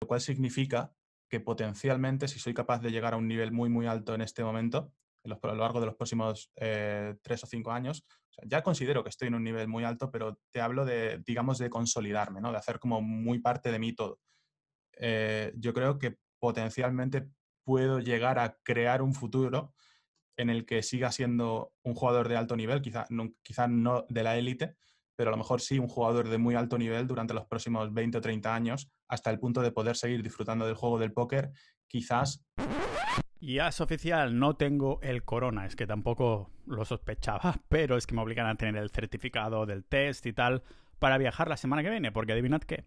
lo cual significa que potencialmente, si soy capaz de llegar a un nivel muy, muy alto en este momento, en los, a lo largo de los próximos eh, tres o cinco años, ya considero que estoy en un nivel muy alto, pero te hablo de, digamos, de consolidarme, ¿no? de hacer como muy parte de mí todo. Eh, yo creo que potencialmente puedo llegar a crear un futuro en el que siga siendo un jugador de alto nivel, quizás quizá no de la élite, pero a lo mejor sí un jugador de muy alto nivel durante los próximos 20 o 30 años, hasta el punto de poder seguir disfrutando del juego del póker, quizás... Y es oficial, no tengo el corona, es que tampoco lo sospechaba, pero es que me obligan a tener el certificado del test y tal para viajar la semana que viene, porque adivinad qué,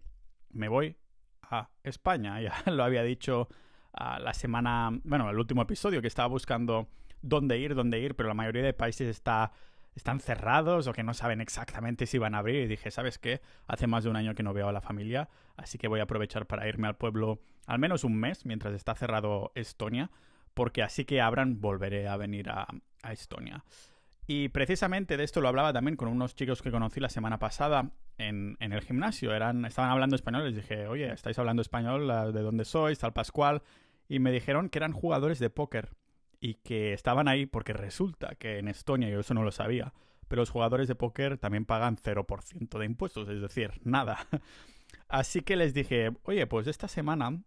me voy a España, ya lo había dicho ah, la semana, bueno, el último episodio que estaba buscando dónde ir, dónde ir, pero la mayoría de países está están cerrados o que no saben exactamente si van a abrir. Y dije, ¿sabes qué? Hace más de un año que no veo a la familia, así que voy a aprovechar para irme al pueblo al menos un mes mientras está cerrado Estonia, porque así que abran volveré a venir a, Estonia. Y precisamente de esto lo hablaba también con unos chicos que conocí la semana pasada en, el gimnasio. Eran, estaban hablando español, les dije, oye, ¿estáis hablando español? ¿De dónde sois? Tal Pascual. Y me dijeron que eran jugadores de póker y que estaban ahí porque resulta que en Estonia, yo eso no lo sabía, pero los jugadores de póker también pagan 0% de impuestos, es decir, nada. Así que les dije, oye, pues esta semana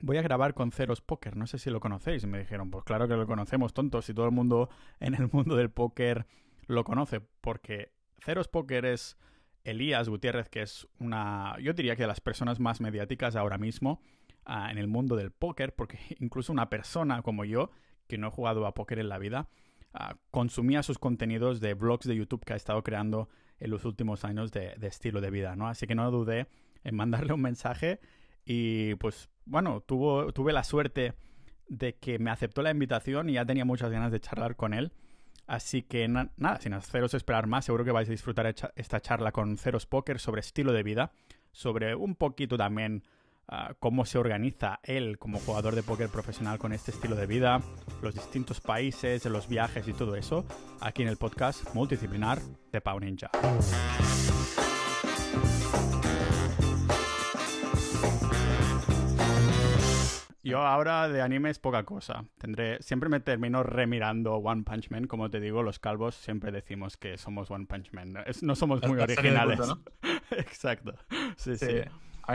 voy a grabar con Ceros Póker, no sé si lo conocéis. me dijeron, pues claro que lo conocemos, tontos, y todo el mundo en el mundo del póker lo conoce, porque Ceros Póker es Elías Gutiérrez, que es una, yo diría que de las personas más mediáticas ahora mismo ah, en el mundo del póker, porque incluso una persona como yo que no he jugado a póker en la vida, ah, consumía sus contenidos de blogs de YouTube que ha estado creando en los últimos años de, estilo de vida, ¿no? Así que no dudé en mandarle un mensaje y pues bueno, tuvo, tuve la suerte de que me aceptó la invitación y ya tenía muchas ganas de charlar con él. Así que nada, sin haceros esperar más, seguro que vais a disfrutar esta charla con Ceros Poker sobre estilo de vida, sobre un poquito también Ah, cómo se organiza él como jugador de póker profesional con este estilo de vida, los distintos países, los viajes y todo eso, aquí en el podcast multidisciplinar de Pau Ninja. Yo ahora de anime es poca cosa. Tendré, siempre me termino remirando One Punch Man. Como te digo, los calvos siempre decimos que somos One Punch Man. no, somos muy originales. Exacto. sí, sí.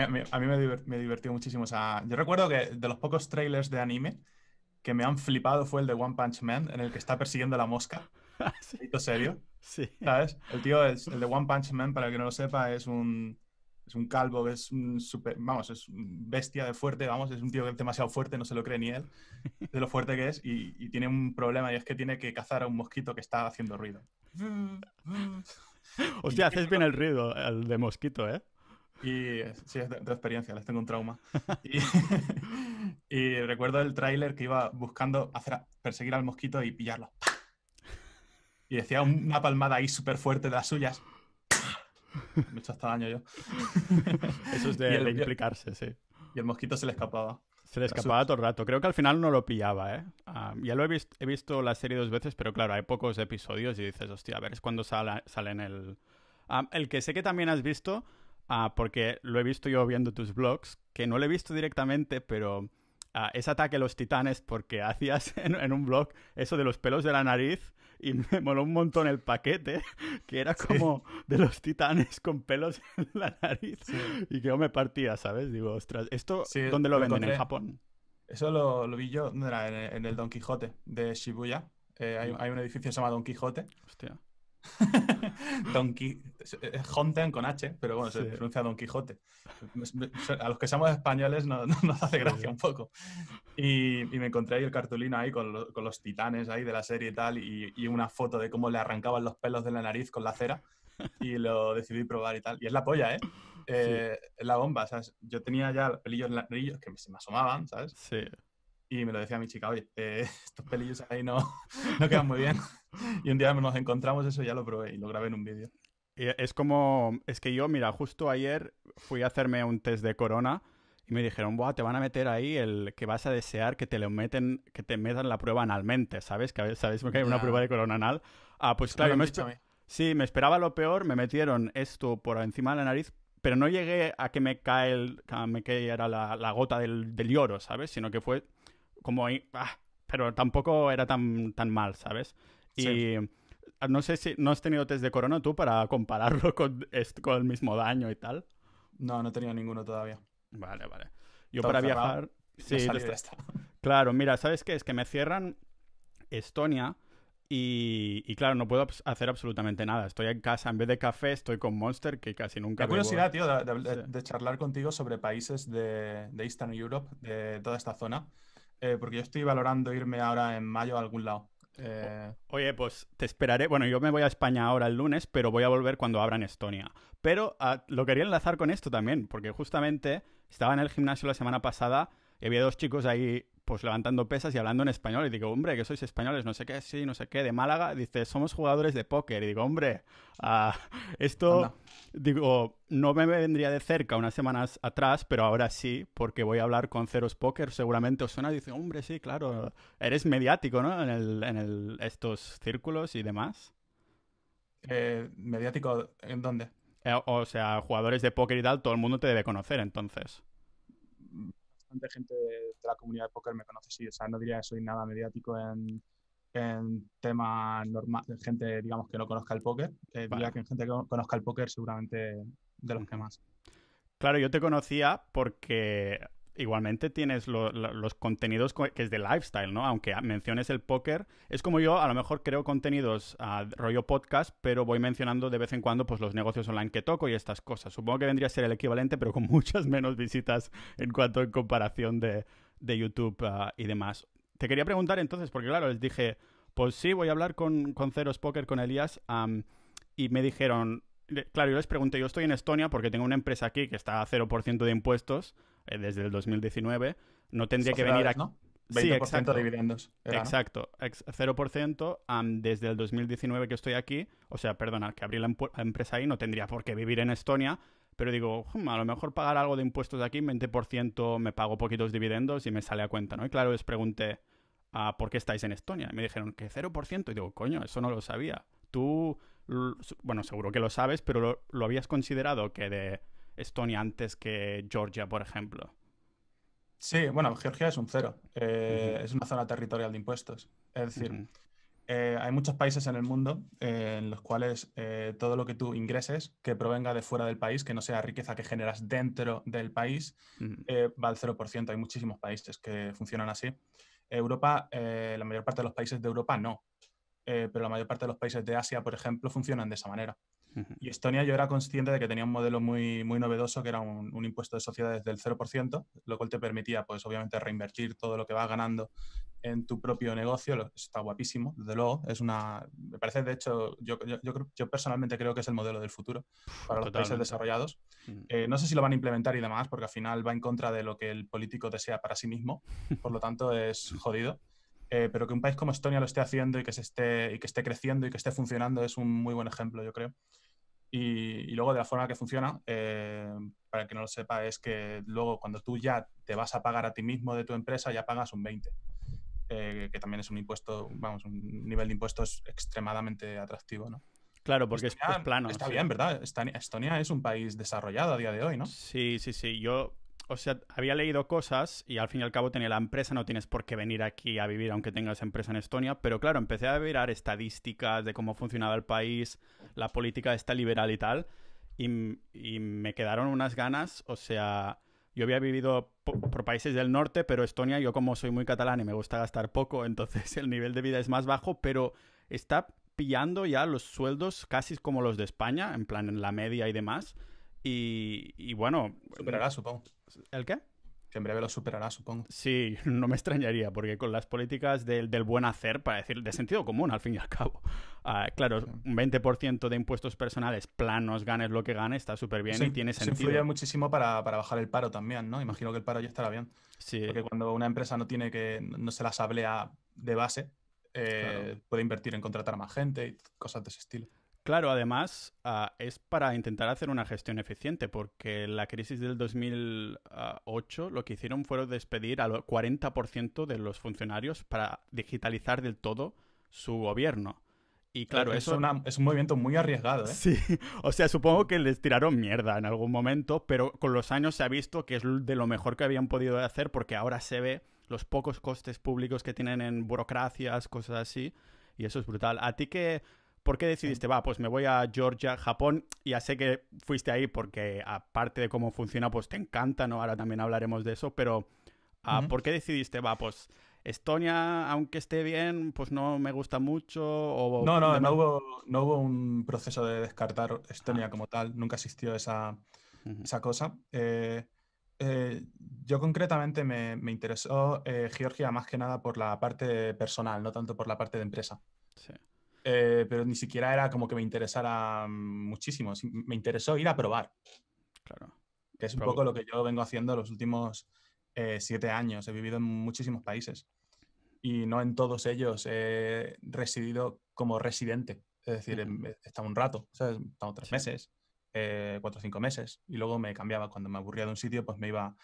A mí, me, ha muchísimo. yo recuerdo que de los pocos trailers de anime que me han flipado fue el de One Punch Man, en el que está persiguiendo a la mosca. Ah, serio? Sí. ¿Sabes? El tío, es, el de One Punch Man, para el que no lo sepa, es un, es un calvo, es un super, vamos, es bestia de fuerte, vamos, es un tío que es demasiado fuerte, no se lo cree ni él, de lo fuerte que es, y, tiene un problema, y es que tiene que cazar a un mosquito que está haciendo ruido. Hostia, haces bien el ruido, el de mosquito, ¿eh? Y sí, es de, experiencia, les tengo un trauma. Y, recuerdo el tráiler que iba buscando hacer, perseguir al mosquito y pillarlo. Y decía una palmada ahí súper fuerte de las suyas. Me he hecho hasta daño yo. Eso es de, implicarse, sí. Y el mosquito se le escapaba. Se le escapaba todo el rato. Creo que al final no lo pillaba, ¿eh? Ah, ya lo he, he, visto la serie dos veces, pero claro, hay pocos episodios y dices, hostia, a ver, es cuando sale, en el... Ah, el que sé que también has visto Ah, porque lo he visto yo viendo tus blogs, que no lo he visto directamente, pero ah, ese ataque a los titanes, porque hacías en, un blog eso de los pelos de la nariz, y me moló un montón el paquete, que era como de los titanes con pelos en la nariz, y que yo me partía, ¿sabes? Digo, ostras, ¿esto dónde lo, venden? ¿En Japón? Eso lo, vi yo, era en, el Don Quijote de Shibuya. Eh, hay, un edificio llamado Don Quijote. Hostia. Don Quijote, con H, pero bueno, se denuncia pronuncia Don Quijote. A los que somos españoles nos, hace gracia un poco. Y, me encontré ahí el cartulino ahí con, los titanes ahí de la serie y tal, y, una foto de cómo le arrancaban los pelos de la nariz con la cera, y lo decidí probar y tal. Y es la polla, ¿eh? eh la bomba, ¿sabes? Yo tenía ya pelillos en la nariz que se me asomaban, ¿sabes? Sí. Y me lo decía mi chica, oye, eh, estos pelillos ahí no, no quedan muy bien. Y un día nos encontramos, eso ya lo probé y lo grabé en un vídeo. Es como, es que yo, mira, justo ayer fui a hacerme un test de corona y me dijeron, Buah, te van a meter ahí el que vas a desear que te lo meten, que te metan la prueba analmente, ¿sabes? Que sabes que hay una prueba de corona anal. Ah, pues claro, sí, me esperaba lo peor, me metieron esto por encima de la nariz, pero no llegué a que me cae el, me la, la gota del, del lloro, ¿sabes? Sino que fue como... Ah, pero tampoco era tan, tan mal, ¿sabes? Y... No sé si no has tenido test de corona tú para compararlo con, este, con el mismo daño y tal. No, no he tenido ninguno todavía. Vale, vale. Yo para viajar... Sí, Claro, mira, ¿sabes qué? Es que me cierran Estonia y, y, claro, no puedo hacer absolutamente nada. Estoy en casa, en vez de café, estoy con Monster, que casi nunca... La curiosidad, tío, de, de, charlar contigo sobre países de, de Eastern Europe, de toda esta zona, eh, porque yo estoy valorando irme ahora en mayo a algún lado. Eh, oye, pues te esperaré. Bueno, yo me voy a España ahora el lunes, pero voy a volver cuando abran Estonia. Pero ah, lo quería enlazar con esto también, porque justamente estaba en el gimnasio la semana pasada y había dos chicos ahí pues levantando pesas y hablando en español. Y digo, hombre, que sois españoles, no sé qué, sí, no sé qué, de Málaga. Dice, somos jugadores de póker. Y digo, hombre, ah, esto, digo, no me vendría de cerca unas semanas atrás, pero ahora sí, porque voy a hablar con Ceros Póker. Seguramente os suena. Dice, hombre, sí, claro, eres mediático, ¿no? En, el, en estos círculos y demás. Eh, ¿Mediático en dónde? Eh, o sea, jugadores de póker y tal, todo el mundo te debe conocer, entonces gente de, la comunidad de póker me conoce, sí. O sea, no diría que soy nada mediático en, en tema normal, gente, digamos, que no conozca el póker. Eh, diría que en gente que conozca el póker seguramente de los que más. Claro, yo te conocía porque igualmente tienes los contenidos que es de lifestyle, ¿no? Aunque menciones el póker, es como yo a lo mejor creo contenidos ah, rollo podcast, pero voy mencionando de vez en cuando pues los negocios online que toco y estas cosas. Supongo que vendría a ser el equivalente, pero con muchas menos visitas en cuanto en comparación de, YouTube ah, y demás. Te quería preguntar entonces, porque claro, les dije, pues sí, voy a hablar con, con Ceros Poker, con Elías, y me dijeron, claro, yo les pregunté, yo estoy en Estonia porque tengo una empresa aquí que está a 0% de impuestos, eh, desde el 2019, no tendría que venir aquí. ¿no? 20% de dividendos. exacto, 0% desde el 2019 que estoy aquí, o sea, perdona, que abrí la, empresa ahí, no tendría por qué vivir en Estonia, pero digo, a lo mejor pagar algo de impuestos de aquí, 20% me pago poquitos dividendos y me sale a cuenta, ¿no? Y claro, les pregunté, ah, ¿por qué estáis en Estonia? Y me dijeron que 0%, y digo, coño, eso no lo sabía. Tú, bueno, seguro que lo sabes, pero lo habías considerado que de Estonia antes que Georgia, por ejemplo. Sí, bueno, Georgia es un cero. Eh, es una zona territorial de impuestos. Es decir, eh, hay muchos países en el mundo eh, en los cuales todo lo que tú ingreses que provenga de fuera del país, que no sea riqueza que generas dentro del país, va al va al 0%. Hay muchísimos países que funcionan así. Europa, la mayor parte de los países de Europa no. Eh, pero la mayor parte de los países de Asia, por ejemplo, funcionan de esa manera. Y Estonia yo era consciente de que tenía un modelo muy, muy novedoso, que era un, impuesto de sociedades del 0%, lo cual te permitía, pues obviamente, reinvertir todo lo que vas ganando en tu propio negocio. está guapísimo, desde luego. Es una, me parece, de hecho, yo, personalmente creo que es el modelo del futuro para los países desarrollados. Eh, no sé si lo van a implementar y demás, porque al final va en contra de lo que el político desea para sí mismo. Por lo tanto, es jodido. Eh, pero que un país como Estonia lo esté haciendo y que, se esté, y que esté creciendo y que esté funcionando es un muy buen ejemplo, yo creo. Y, luego de la forma que funciona, eh, para que no lo sepa, es que luego cuando tú ya te vas a pagar a ti mismo de tu empresa, ya pagas un 20, eh, que también es un impuesto, vamos, un nivel de impuestos extremadamente atractivo, ¿no? Claro, porque es, plano. Está bien, ¿verdad? Estonia, Estonia es un país desarrollado a día de hoy, ¿no? Sí, sí, sí. Yo o sea, había leído cosas y al fin y al cabo tenía la empresa, no tienes por qué venir aquí a vivir aunque tengas empresa en Estonia, pero claro, empecé a mirar estadísticas de cómo funcionaba el país, la política está liberal y tal, y, me quedaron unas ganas, o sea, yo había vivido por, países del norte, pero Estonia, yo como soy muy catalán y me gusta gastar poco, entonces el nivel de vida es más bajo, pero está pillando ya los sueldos casi como los de España, en plan en la media y demás. Y, y, bueno. Superará, supongo. ¿El qué? Que en breve lo superará, supongo. Sí, no me extrañaría, porque con las políticas del, buen hacer, para decir, de sentido común, al fin y al cabo. Ah, claro, un 20% de impuestos personales planos, ganes lo que ganes, está súper bien y tiene sentido. Se influye muchísimo para, bajar el paro también, ¿no? Imagino que el paro ya estará bien. Sí. Porque cuando una empresa no tiene que, no se las hablea de base, eh, puede invertir en contratar más gente y cosas de ese estilo. Claro, además ah, es para intentar hacer una gestión eficiente, porque la crisis del 2008 ah, lo que hicieron fue despedir al 40% de los funcionarios para digitalizar del todo su gobierno. Y eh, claro, eso... Es, un movimiento muy arriesgado, ¿eh? Sí, o sea, supongo que les tiraron mierda en algún momento, pero con los años se ha visto que es de lo mejor que habían podido hacer, porque ahora se ve los pocos costes públicos que tienen en burocracias, cosas así, y eso es brutal. ¿A ti que ¿Por qué decidiste, va, pues me voy a Georgia, Japón? Ya sé que fuiste ahí porque aparte de cómo funciona, pues te encanta, ¿no? Ahora también hablaremos de eso, pero ah, ¿por qué decidiste, va, pues Estonia, aunque esté bien, pues no me gusta mucho? no, no, no hubo, no hubo un proceso de descartar Estonia ah. como tal, nunca existió esa, cosa. Eh, eh, yo concretamente me, interesó eh, Georgia más que nada por la parte personal, no tanto por la parte de empresa. Sí. Eh, pero ni siquiera era como que me interesara muchísimo. Me interesó ir a probar. Que es un poco lo que yo vengo haciendo los últimos eh, siete años. He vivido en muchísimos países y no en todos ellos he residido como residente. Es decir, he em, estado un rato, o sea, he estado tres meses, eh, cuatro o cinco meses, y luego me cambiaba. Cuando me aburría de un sitio, pues me iba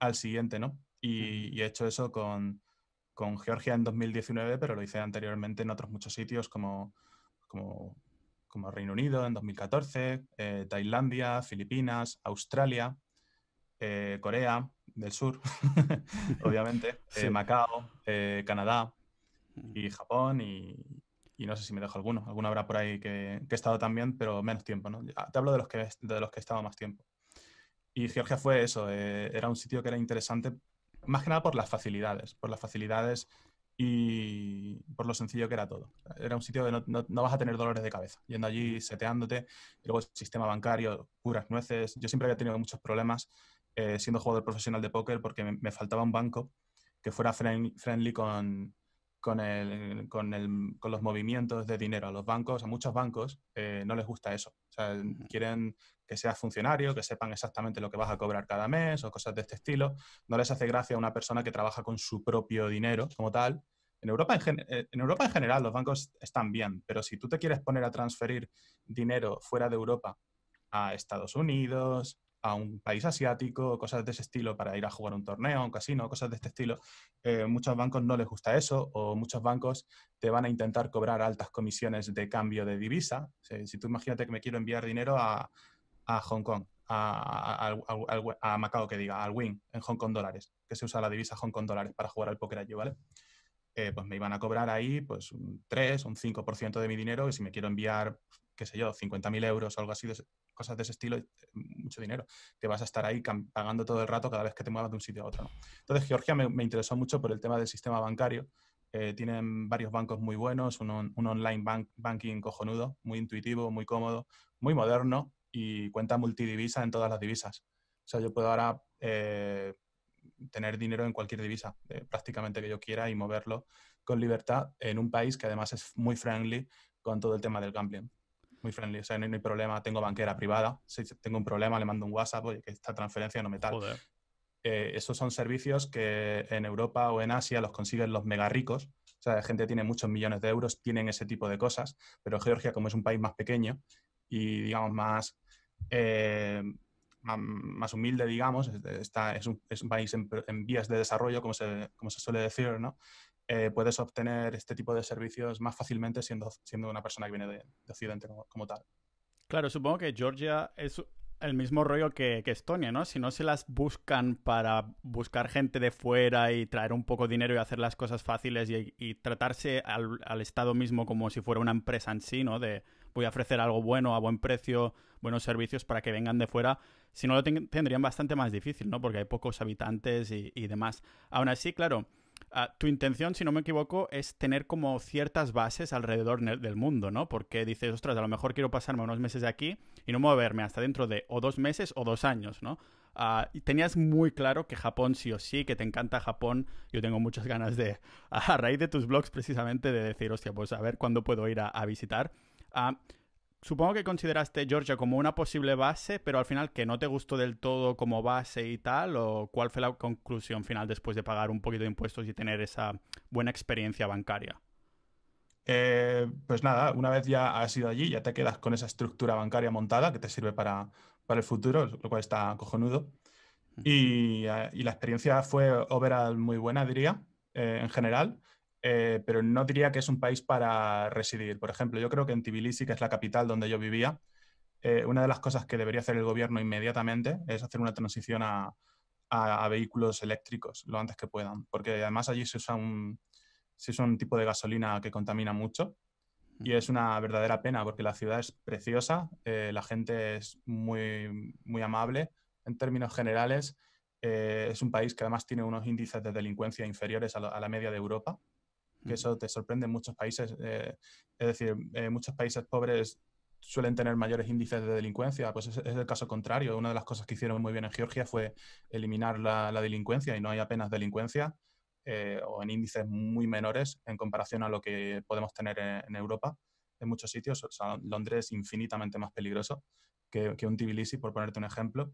al siguiente, ¿no? y he hecho eso con, con Georgia en 2019, pero lo hice anteriormente en otros muchos sitios como, como, Reino Unido en 2014, eh, Tailandia, Filipinas, Australia, eh, Corea del Sur, obviamente, eh, Macao, Canadá mm. y Japón y, no sé si me dejo alguno. Alguno habrá por ahí que, he estado también, pero menos tiempo. ¿no? Te hablo de los, que, de los que he estado más tiempo. Y Georgia fue eso, era un sitio que era interesante más que nada por las facilidades, por las facilidades y por lo sencillo que era todo. Era un sitio donde no, vas a tener dolores de cabeza, yendo allí, seteándote, luego el sistema bancario, puras nueces. Yo siempre había tenido muchos problemas eh, siendo jugador profesional de póker porque me faltaba un banco que fuera friendly con, con, el, con, el, con, los movimientos de dinero. A los bancos, a muchos bancos, eh, no les gusta eso. quieren que seas funcionario, que sepan exactamente lo que vas a cobrar cada mes o cosas de este estilo. No les hace gracia a una persona que trabaja con su propio dinero como tal. En Europa en, eh, en Europa en general los bancos están bien, pero si tú te quieres poner a transferir dinero fuera de Europa a Estados Unidos, a un país asiático, cosas de ese estilo, para ir a jugar un torneo, un casino, cosas de este estilo, eh, muchos bancos no les gusta eso o muchos bancos te van a intentar cobrar altas comisiones de cambio de divisa. Si, tú imagínate que me quiero enviar dinero a, Hong Kong, a, Macao, que diga, al Wing en Hong Kong dólares, que se usa la divisa Hong Kong dólares para jugar al póker allí, ¿vale? Eh, pues me iban a cobrar ahí pues un 3, un 5% de mi dinero, y si me quiero enviar qué sé yo, 50.000 euros o algo así, cosas de ese estilo, eh, mucho dinero, que vas a estar ahí pagando todo el rato cada vez que te muevas de un sitio a otro. Entonces, Georgia me, interesó mucho por el tema del sistema bancario. Eh, tienen varios bancos muy buenos, un, online banking cojonudo, muy intuitivo, muy cómodo, muy moderno y cuenta multidivisa en todas las divisas. O sea, yo puedo ahora eh, tener dinero en cualquier divisa, prácticamente que yo quiera, y moverlo con libertad en un país que además es muy friendly con todo el tema del gambling muy friendly, o sea, no, hay problema, tengo banquera privada, si tengo un problema le mando un WhatsApp, oye, que esta transferencia no me tal. Eh, esos son servicios que en Europa o en Asia los consiguen los mega ricos, o sea, la gente tiene muchos millones de euros, tienen ese tipo de cosas, pero Georgia, como es un país más pequeño y, digamos, más... Eh, más humilde, digamos, está, es, un, país en, en, vías de desarrollo, como se, como se suele decir, ¿no? Eh, puedes obtener este tipo de servicios más fácilmente siendo, siendo una persona que viene de, Occidente como, tal. Claro, supongo que Georgia es el mismo rollo que, Estonia, ¿no? Si no se las buscan para buscar gente de fuera y traer un poco de dinero y hacer las cosas fáciles y, tratarse al, Estado mismo como si fuera una empresa en sí, ¿no? De voy a ofrecer algo bueno, a buen precio, buenos servicios para que vengan de fuera. Si no, lo tendrían bastante más difícil, ¿no? Porque hay pocos habitantes y, y demás. Aún así, claro Ah, tu intención, si no me equivoco, es tener como ciertas bases alrededor del mundo, ¿no? Porque dices, ostras, a lo mejor quiero pasarme unos meses aquí y no moverme hasta dentro de o dos meses o dos años, ¿no? Ah, y tenías muy claro que Japón sí o sí, que te encanta Japón. Yo tengo muchas ganas de, a raíz de tus blogs precisamente, de decir, hostia, pues a ver cuándo puedo ir a, visitar. Ah, supongo que consideraste Georgia como una posible base, pero al final que no te gustó del todo como base y tal, o cuál fue la conclusión final después de pagar un poquito de impuestos y tener esa buena experiencia bancaria. Eh, pues nada, una vez ya has ido allí, ya te quedas con esa estructura bancaria montada que te sirve para, el futuro, lo cual está cojonudo. Eh, y, la experiencia fue overall muy buena, diría, eh, en general. Eh, pero no diría que es un país para residir. Por ejemplo, yo creo que en Tbilisi, que es la capital donde yo vivía, eh, una de las cosas que debería hacer el gobierno inmediatamente es hacer una transición a, vehículos eléctricos lo antes que puedan, porque además allí se usa un, un tipo de gasolina que contamina mucho. Y es una verdadera pena porque la ciudad es preciosa, eh, la gente es muy, muy amable en términos generales. es un país que además tiene unos índices de delincuencia inferiores a la media de Europa que eso te sorprende en muchos países. Eh, es decir, eh, muchos países pobres suelen tener mayores índices de delincuencia, pues es, el caso contrario. Una de las cosas que hicieron muy bien en Georgia fue eliminar la, delincuencia y no hay apenas delincuencia eh, o en índices muy menores en comparación a lo que podemos tener en, Europa en muchos sitios. Londres es infinitamente más peligroso que, un Tbilisi, por ponerte un ejemplo.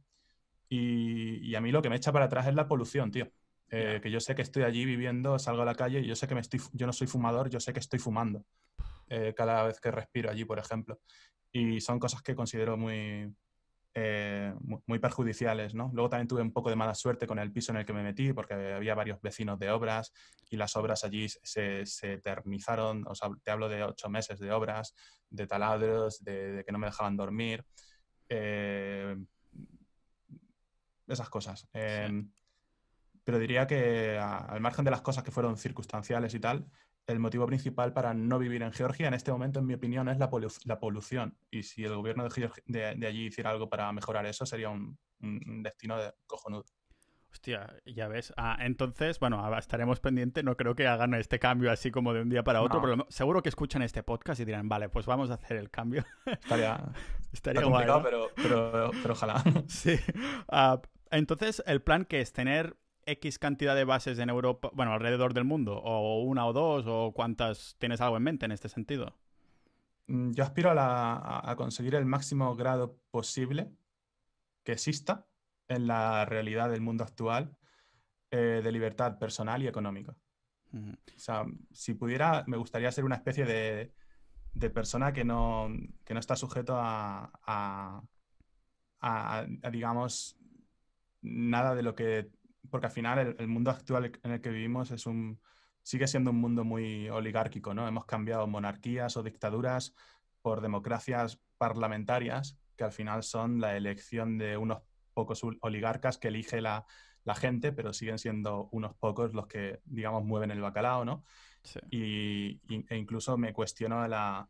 y a mí lo que me echa para atrás es la polución, tío. Eh, que yo sé que estoy allí viviendo, salgo a la calle y yo sé que me estoy, yo no soy fumador, yo sé que estoy fumando eh, cada vez que respiro allí, por ejemplo. Y son cosas que considero muy, eh, muy perjudiciales, ¿no? Luego también tuve un poco de mala suerte con el piso en el que me metí, porque había varios vecinos de obras y las obras allí se, se eternizaron, te hablo de ocho meses de obras, de taladros, de, que no me dejaban dormir, eh, esas cosas. sí. Em, pero diría que al margen de las cosas que fueron circunstanciales y tal, el motivo principal para no vivir en Georgia en este momento, en mi opinión, es la, polución. Y si el gobierno de, de, allí hiciera algo para mejorar eso, sería un, destino de cojonudo. Hostia, ya ves. Ah, entonces, bueno, estaremos pendientes. No creo que hagan este cambio así como de un día para otro, pero seguro que escuchan este podcast y dirán, vale, pues vamos a hacer el cambio. Estaría, Estaría complicado, pero, pero, ojalá. Sí. Ah, entonces, el plan que es tener X cantidad de bases en Europa, bueno, alrededor del mundo, o una o dos, o cuántas tienes algo en mente en este sentido? Mm, yo aspiro a, conseguir el máximo grado posible que exista en la realidad del mundo actual eh, de libertad personal y económica. O sea, si pudiera, me gustaría ser una especie de, persona que no, no, está sujeto a digamos, nada de lo que porque al final el, mundo actual en el que vivimos es un, sigue siendo un mundo muy oligárquico, ¿no? Hemos cambiado monarquías o dictaduras por democracias parlamentarias, que al final son la elección de unos pocos oligarcas que elige la, gente, pero siguen siendo unos pocos los que, digamos, mueven el bacalao, ¿no? Y, e incluso me cuestiono la...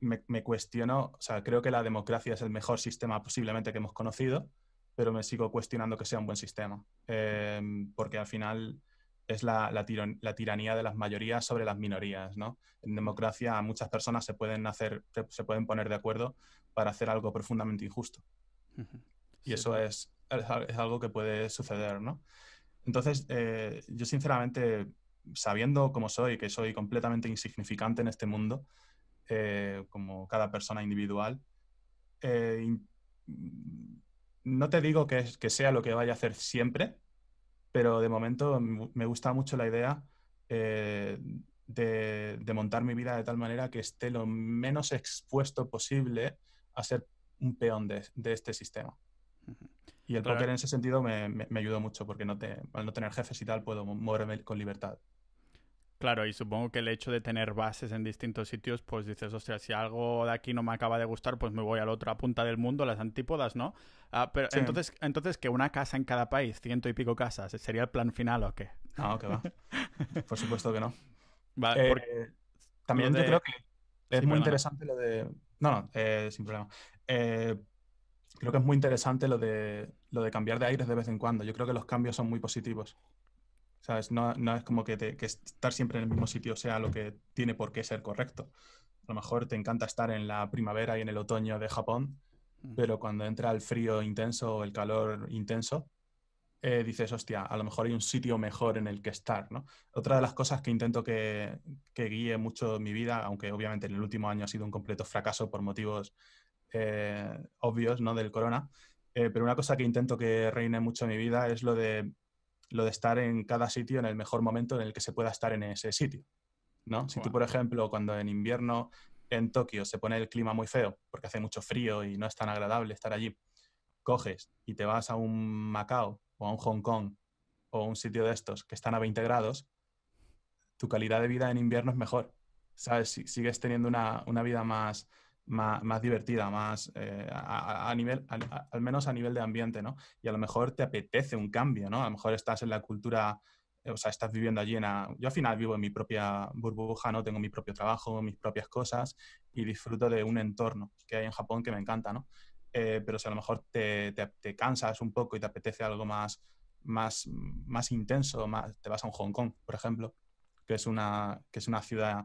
me, cuestiono, o sea, creo que la democracia es el mejor sistema posiblemente que hemos conocido, pero me sigo cuestionando que sea un buen sistema, em, porque al final es la, la, tiranía de las mayorías sobre las minorías. ¿no? En democracia muchas personas se pueden, hacer, se pueden poner de acuerdo para hacer algo profundamente injusto. Y eso es, es, algo que puede suceder. ¿no? Entonces, eh, yo sinceramente, sabiendo cómo soy, que soy completamente insignificante en este mundo, eh, como cada persona individual, eh, no te digo que, sea lo que vaya a hacer siempre, pero de momento me gusta mucho la idea eh, de, montar mi vida de tal manera que esté lo menos expuesto posible a ser un peón de, este sistema. Y el claro. en ese sentido me, ayudó mucho porque no al no tener jefes y tal puedo moverme con libertad. Claro, y supongo que el hecho de tener bases en distintos sitios, pues dices, sea, si algo de aquí no me acaba de gustar, pues me voy a la otra punta del mundo, las antípodas, ¿no? Ah, pero entonces, entonces que una casa en cada país, ciento y pico casas, ¿sería el plan final o qué? No, que va. Por supuesto que no. Eh, porque... También yo creo que es muy interesante lo de. No, no, eh, sin problema. Eh, creo que es muy interesante lo de, lo de cambiar de aire de vez en cuando. Yo creo que los cambios son muy positivos. No, es como que, estar siempre en el mismo sitio sea lo que tiene por qué ser correcto. A lo mejor te encanta estar en la primavera y en el otoño de Japón, mm. pero cuando entra el frío intenso o el calor intenso, eh, dices, hostia, a lo mejor hay un sitio mejor en el que estar, ¿no? Otra de las cosas que intento que, guíe mucho mi vida, aunque obviamente en el último año ha sido un completo fracaso por motivos eh, obvios, ¿no? Del corona, eh, pero una cosa que intento que reine mucho en mi vida es lo de lo de estar en cada sitio en el mejor momento en el que se pueda estar en ese sitio. ¿no? Si tú, por ejemplo, cuando en invierno en Tokio se pone el clima muy feo, porque hace mucho frío y no es tan agradable estar allí, coges y te vas a un Macao o a un Hong Kong o un sitio de estos que están a 20 grados, tu calidad de vida en invierno es mejor. ¿Sabes? sigues teniendo una, una vida más, más, divertida, más eh, a, nivel, al menos a nivel de ambiente, ¿no? Y a lo mejor te apetece un cambio, ¿no? A lo mejor estás en la cultura, eh, o sea, estás viviendo allí en... yo al final vivo en mi propia burbuja, ¿no? Tengo mi propio trabajo, mis propias cosas y disfruto de un entorno que hay en Japón que me encanta, ¿no? Eh, pero si a lo mejor te, te, cansas un poco y te apetece algo más, más, más intenso, te vas a un Hong Kong, por ejemplo, que es una, que es una ciudad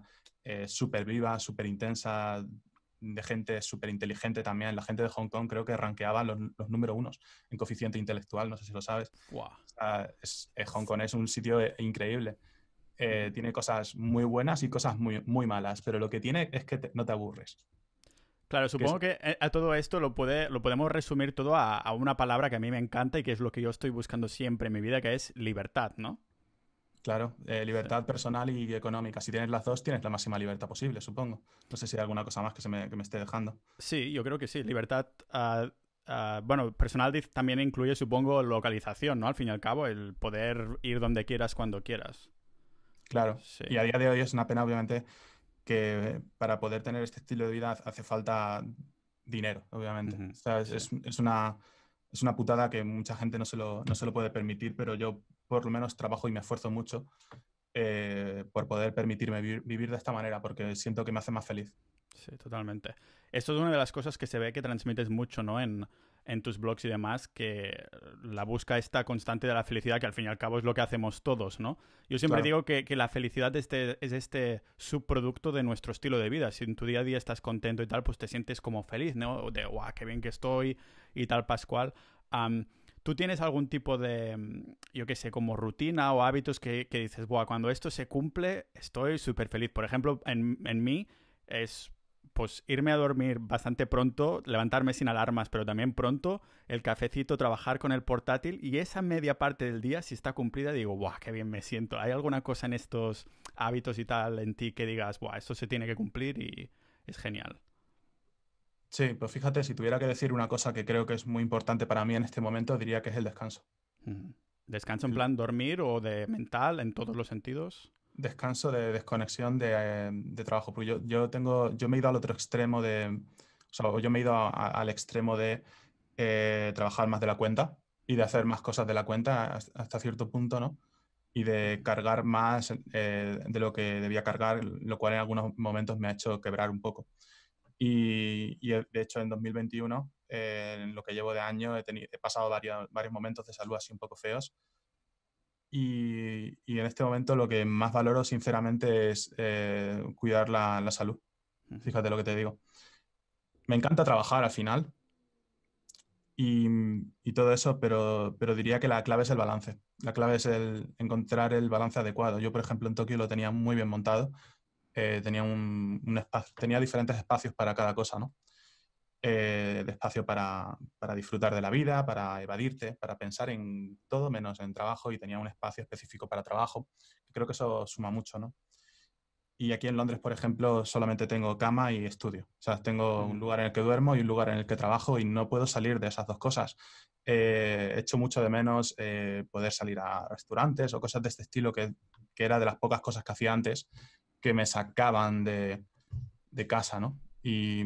súper viva, súper intensa, de gente súper inteligente también. La gente de Hong Kong creo que ranqueaba los, los número unos en coeficiente intelectual, no sé si lo sabes. Eh, Hong Kong es un sitio eh, increíble. Eh, mm. tiene cosas muy buenas y cosas muy, muy malas, pero lo que tiene es que no te aburres. Claro, supongo que, a todo esto lo, puede, lo podemos resumir todo a una palabra que a mí me encanta y que es lo que yo estoy buscando siempre en mi vida, que es libertad, ¿no? Claro, eh, libertad personal y económica. Si tienes las dos, tienes la máxima libertad posible, supongo. No sé si hay alguna cosa más que, se me, esté dejando. Sí, yo creo que sí. Libertad, ah, ah, bueno, personal también incluye, supongo, localización, ¿no? Al fin y al cabo, el poder ir donde quieras, cuando quieras. Claro, y a día de hoy es una pena, obviamente, que eh, para poder tener este estilo de vida hace falta dinero, obviamente. o sea, es, es, una, es una putada que mucha gente no no se lo puede permitir, pero yo por lo menos trabajo y me esfuerzo mucho eh, por poder permitirme vivir de esta manera, porque siento que me hace más feliz. Sí, totalmente. Esto es una de las cosas que se ve que transmites mucho, ¿no? En, en tus blogs y demás, que la busca esta constante de la felicidad, que al fin y al cabo es lo que hacemos todos, ¿no? Yo siempre digo que, la felicidad este, es este subproducto de nuestro estilo de vida. Si en tu día a día estás contento y tal, pues te sientes como feliz, ¿no? De, guau, qué bien que estoy y tal, Pascual. ¿Tú tienes algún tipo de, mm, yo qué sé, como rutina o hábitos que, dices, Buah, cuando esto se cumple estoy súper feliz? Por ejemplo, en, en mí es pues irme a dormir bastante pronto, levantarme sin alarmas, pero también pronto, el cafecito, trabajar con el portátil y esa media parte del día, si está cumplida, digo, guau, qué bien me siento. ¿Hay alguna cosa en estos hábitos y tal en ti que digas, guau, esto se tiene que cumplir y es genial? Sí, pues fíjate, si tuviera que decir una cosa que creo que es muy importante para mí en este momento, diría que es el descanso. ¿Descanso en plan dormir o de mental en todos los sentidos? Descanso de desconexión de, trabajo. yo, yo, tengo, yo me he ido al otro extremo de. O sea, yo me he ido al extremo de eh, trabajar más de la cuenta y de hacer más cosas de la cuenta hasta cierto punto, ¿no? Y de cargar más eh, de lo que debía cargar, lo cual en algunos momentos me ha hecho quebrar un poco. Y, eh, de hecho, en 2021, eh, en lo que llevo de año, he, he pasado varios, varios momentos de salud así un poco feos. Y, y, en este momento lo que más valoro, sinceramente, es eh, cuidar la, la, salud. Fíjate lo que te digo. Me encanta trabajar al final y, y todo eso, pero, pero, diría que la clave es el balance. La clave es el encontrar el balance adecuado. Yo, por ejemplo, en Tokio lo tenía muy bien montado eh, tenía, un, tenía diferentes espacios para cada cosa, ¿no? Eh, de espacio para, para, disfrutar de la vida, para evadirte, para pensar en todo menos en trabajo y tenía un espacio específico para trabajo. Creo que eso suma mucho, ¿no? Y aquí en Londres, por ejemplo, solamente tengo cama y estudio. O sea, tengo un mm. lugar en el que duermo y un lugar en el que trabajo y no puedo salir de esas dos cosas. He eh, echo mucho de menos poder salir a restaurantes o cosas de este estilo que, que, era de las pocas cosas que hacía antes que me sacaban de, casa, ¿no? Y,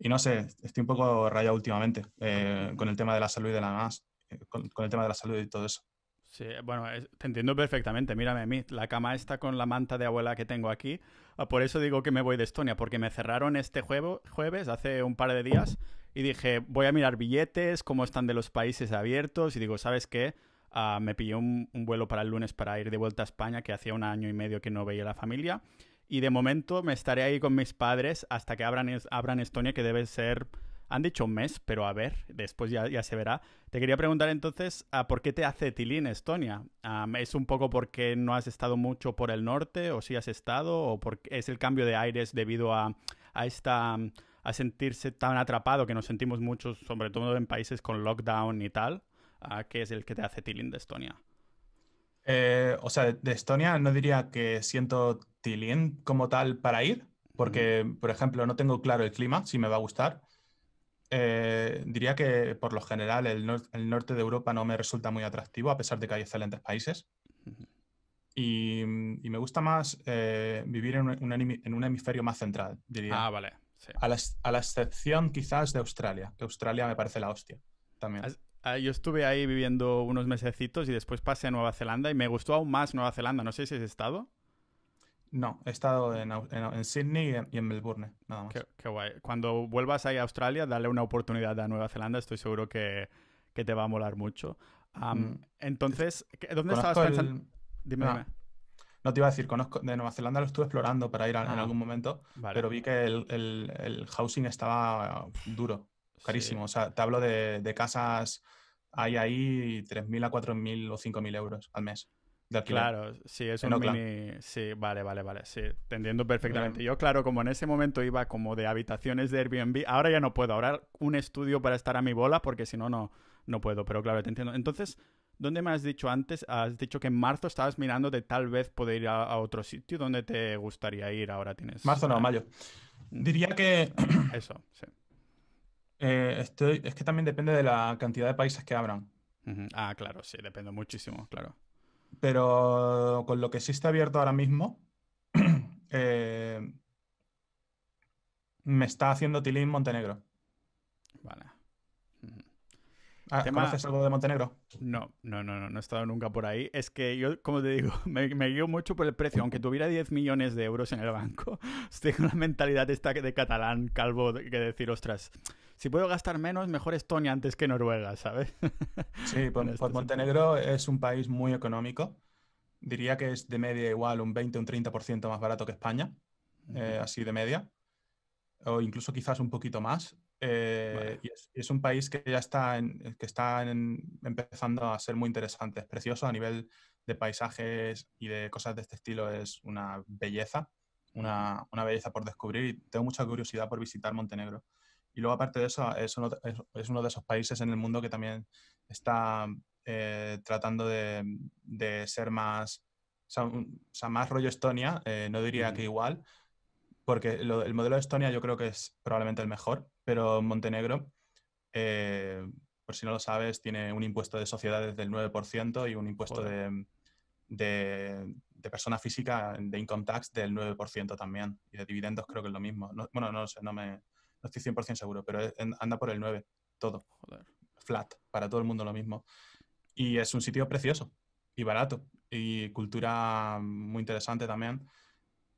no sé, estoy un poco rayado últimamente eh, con el tema de la salud y de la más, eh, con, el tema de la salud y todo eso. Sí, bueno, te entiendo perfectamente. Mírame a mí, la cama está con la manta de abuela que tengo aquí. Ah, por eso digo que me voy de Estonia, porque me cerraron este jueves, hace un par de días, y dije, voy a mirar billetes, cómo están de los países abiertos, y digo, ¿sabes qué? Ah, me pillé un, vuelo para el lunes para ir de vuelta a España, que hacía un año y medio que no veía la familia. Y de momento me estaré ahí con mis padres hasta que abran, abran Estonia, que debe ser... Han dicho un mes, pero a ver, después ya, se verá. Te quería preguntar entonces, ah, ¿por qué te hace Tilín Estonia? Ah, ¿Es un poco porque no has estado mucho por el norte, o si has estado, o porque es el cambio de aires debido a, a esta a sentirse tan atrapado que nos sentimos muchos, sobre todo en países con lockdown y tal? a qué es el que te hace tilín de Estonia? Eh, o sea, de Estonia no diría que siento tilín como tal para ir, porque, por ejemplo, no tengo claro el clima, si me va a gustar. Eh, diría que por lo general el, norte de Europa no me resulta muy atractivo, a pesar de que hay excelentes países. Y, me gusta más eh, vivir en un, hemisferio más central, diría. Ah, vale. A, la, excepción quizás de Australia, que Australia me parece la hostia también. Ah, yo estuve ahí viviendo unos mesecitos y después pasé a Nueva Zelanda y me gustó aún más Nueva Zelanda. No sé si has estado. No, he estado en, Sydney y en, Melbourne, nada más. Qué, guay. Cuando vuelvas ahí a Australia, dale una oportunidad a Nueva Zelanda. Estoy seguro que, te va a molar mucho. Mm. Entonces, ¿dónde estabas pensando? Ah, dime, no. te iba a decir, conozco de Nueva Zelanda lo estuve explorando para ir en ah, algún momento, pero vi que el housing estaba duro carísimo. O sea, te hablo de, casas, hay ahí 3.000 a 4.000 o 5.000 euros al mes. claro, sí, es un Sí, vale, vale, vale. Sí, te entiendo perfectamente. Em. Yo, claro, como en ese momento iba como de habitaciones de Airbnb, ahora ya no puedo. Ahora un estudio para estar a mi bola, porque si no, no, puedo. Pero claro, te entiendo. Entonces, ¿dónde me has dicho antes? Has dicho que en marzo estabas mirando de tal vez poder ir a, otro sitio. ¿Dónde te gustaría ir ahora? Tienes. Marzo no, mayo. Diría que. Eso, sí. Eh, estoy, es que también depende de la cantidad de países que abran. Ah, claro, sí, depende muchísimo, claro. Pero con lo que sí está abierto ahora mismo, eh, me está haciendo tilín Montenegro. Vale. Ah, ¿Te ¿Conoces algo de Montenegro? No, no, no, no, no he estado nunca por ahí. Es que yo, como te digo, me, guío mucho por el precio. Aunque tuviera 10 millones de euros en el banco, tengo una mentalidad esta de catalán calvo que decir, ostras, si puedo gastar menos, mejor Estonia antes que Noruega, ¿sabes? Sí, por, este pues, Montenegro es un país muy económico. Diría que es de media igual un 20 o un 30% más barato que España, eh, así de media, o incluso quizás un poquito más. Eh, y, es, un país que ya está, que está empezando a ser muy interesante, es precioso a nivel de paisajes y de cosas de este estilo, es una belleza, una, una belleza por descubrir y tengo mucha curiosidad por visitar Montenegro. Y luego, aparte de eso, es uno, es uno de esos países en el mundo que también está eh, tratando de, ser más, más rollo Estonia, eh, no diría que igual, porque el modelo de Estonia yo creo que es probablemente el mejor, pero Montenegro, eh, por si no lo sabes, tiene un impuesto de sociedades del 9% y un impuesto de, de, persona física de income tax del 9% también, y de dividendos creo que es lo mismo. bueno, no sé, no me, no estoy 100% seguro, pero e, anda por el 9, todo. Joder. Flat, para todo el mundo lo mismo. Y es un sitio precioso y barato y cultura muy interesante también.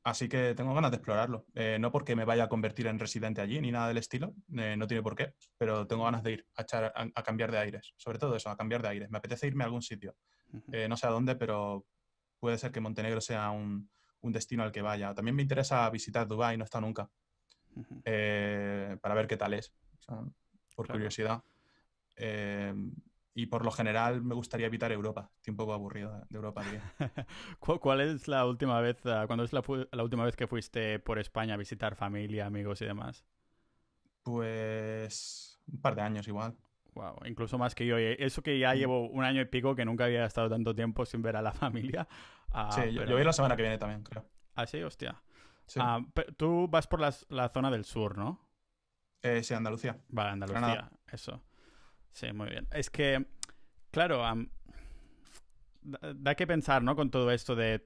Así que tengo ganas de explorarlo. Eh, no porque me vaya a convertir en residente allí ni nada del estilo, eh, no tiene por qué, pero tengo ganas de ir a, echar, a, cambiar de aires. Sobre todo eso, a cambiar de aires. Me apetece irme a algún sitio. Eh, no sé a dónde, pero puede ser que Montenegro sea un, un destino al que vaya. También me interesa visitar Dubái, no está nunca. Eh, para ver qué tal es, por curiosidad. Eh, y por lo general me gustaría evitar Europa. Estoy un poco aburrido de Europa. ¿Cuál es la última vez, ah, cuándo es la, última vez que fuiste por España a visitar familia, amigos y demás? Pues un par de años igual. incluso más que yo. Eso que ya mm. llevo un año y pico que nunca había estado tanto tiempo sin ver a la familia. Ah, sí, yo voy la semana que viene también, creo. Ah, sí, hostia. Ah, tú vas por la zona del sur, ¿no? Eh, sí, Andalucía. Vale, Andalucía, eso. Sí, muy bien. Es que, claro, da, que pensar, ¿no? Con todo esto de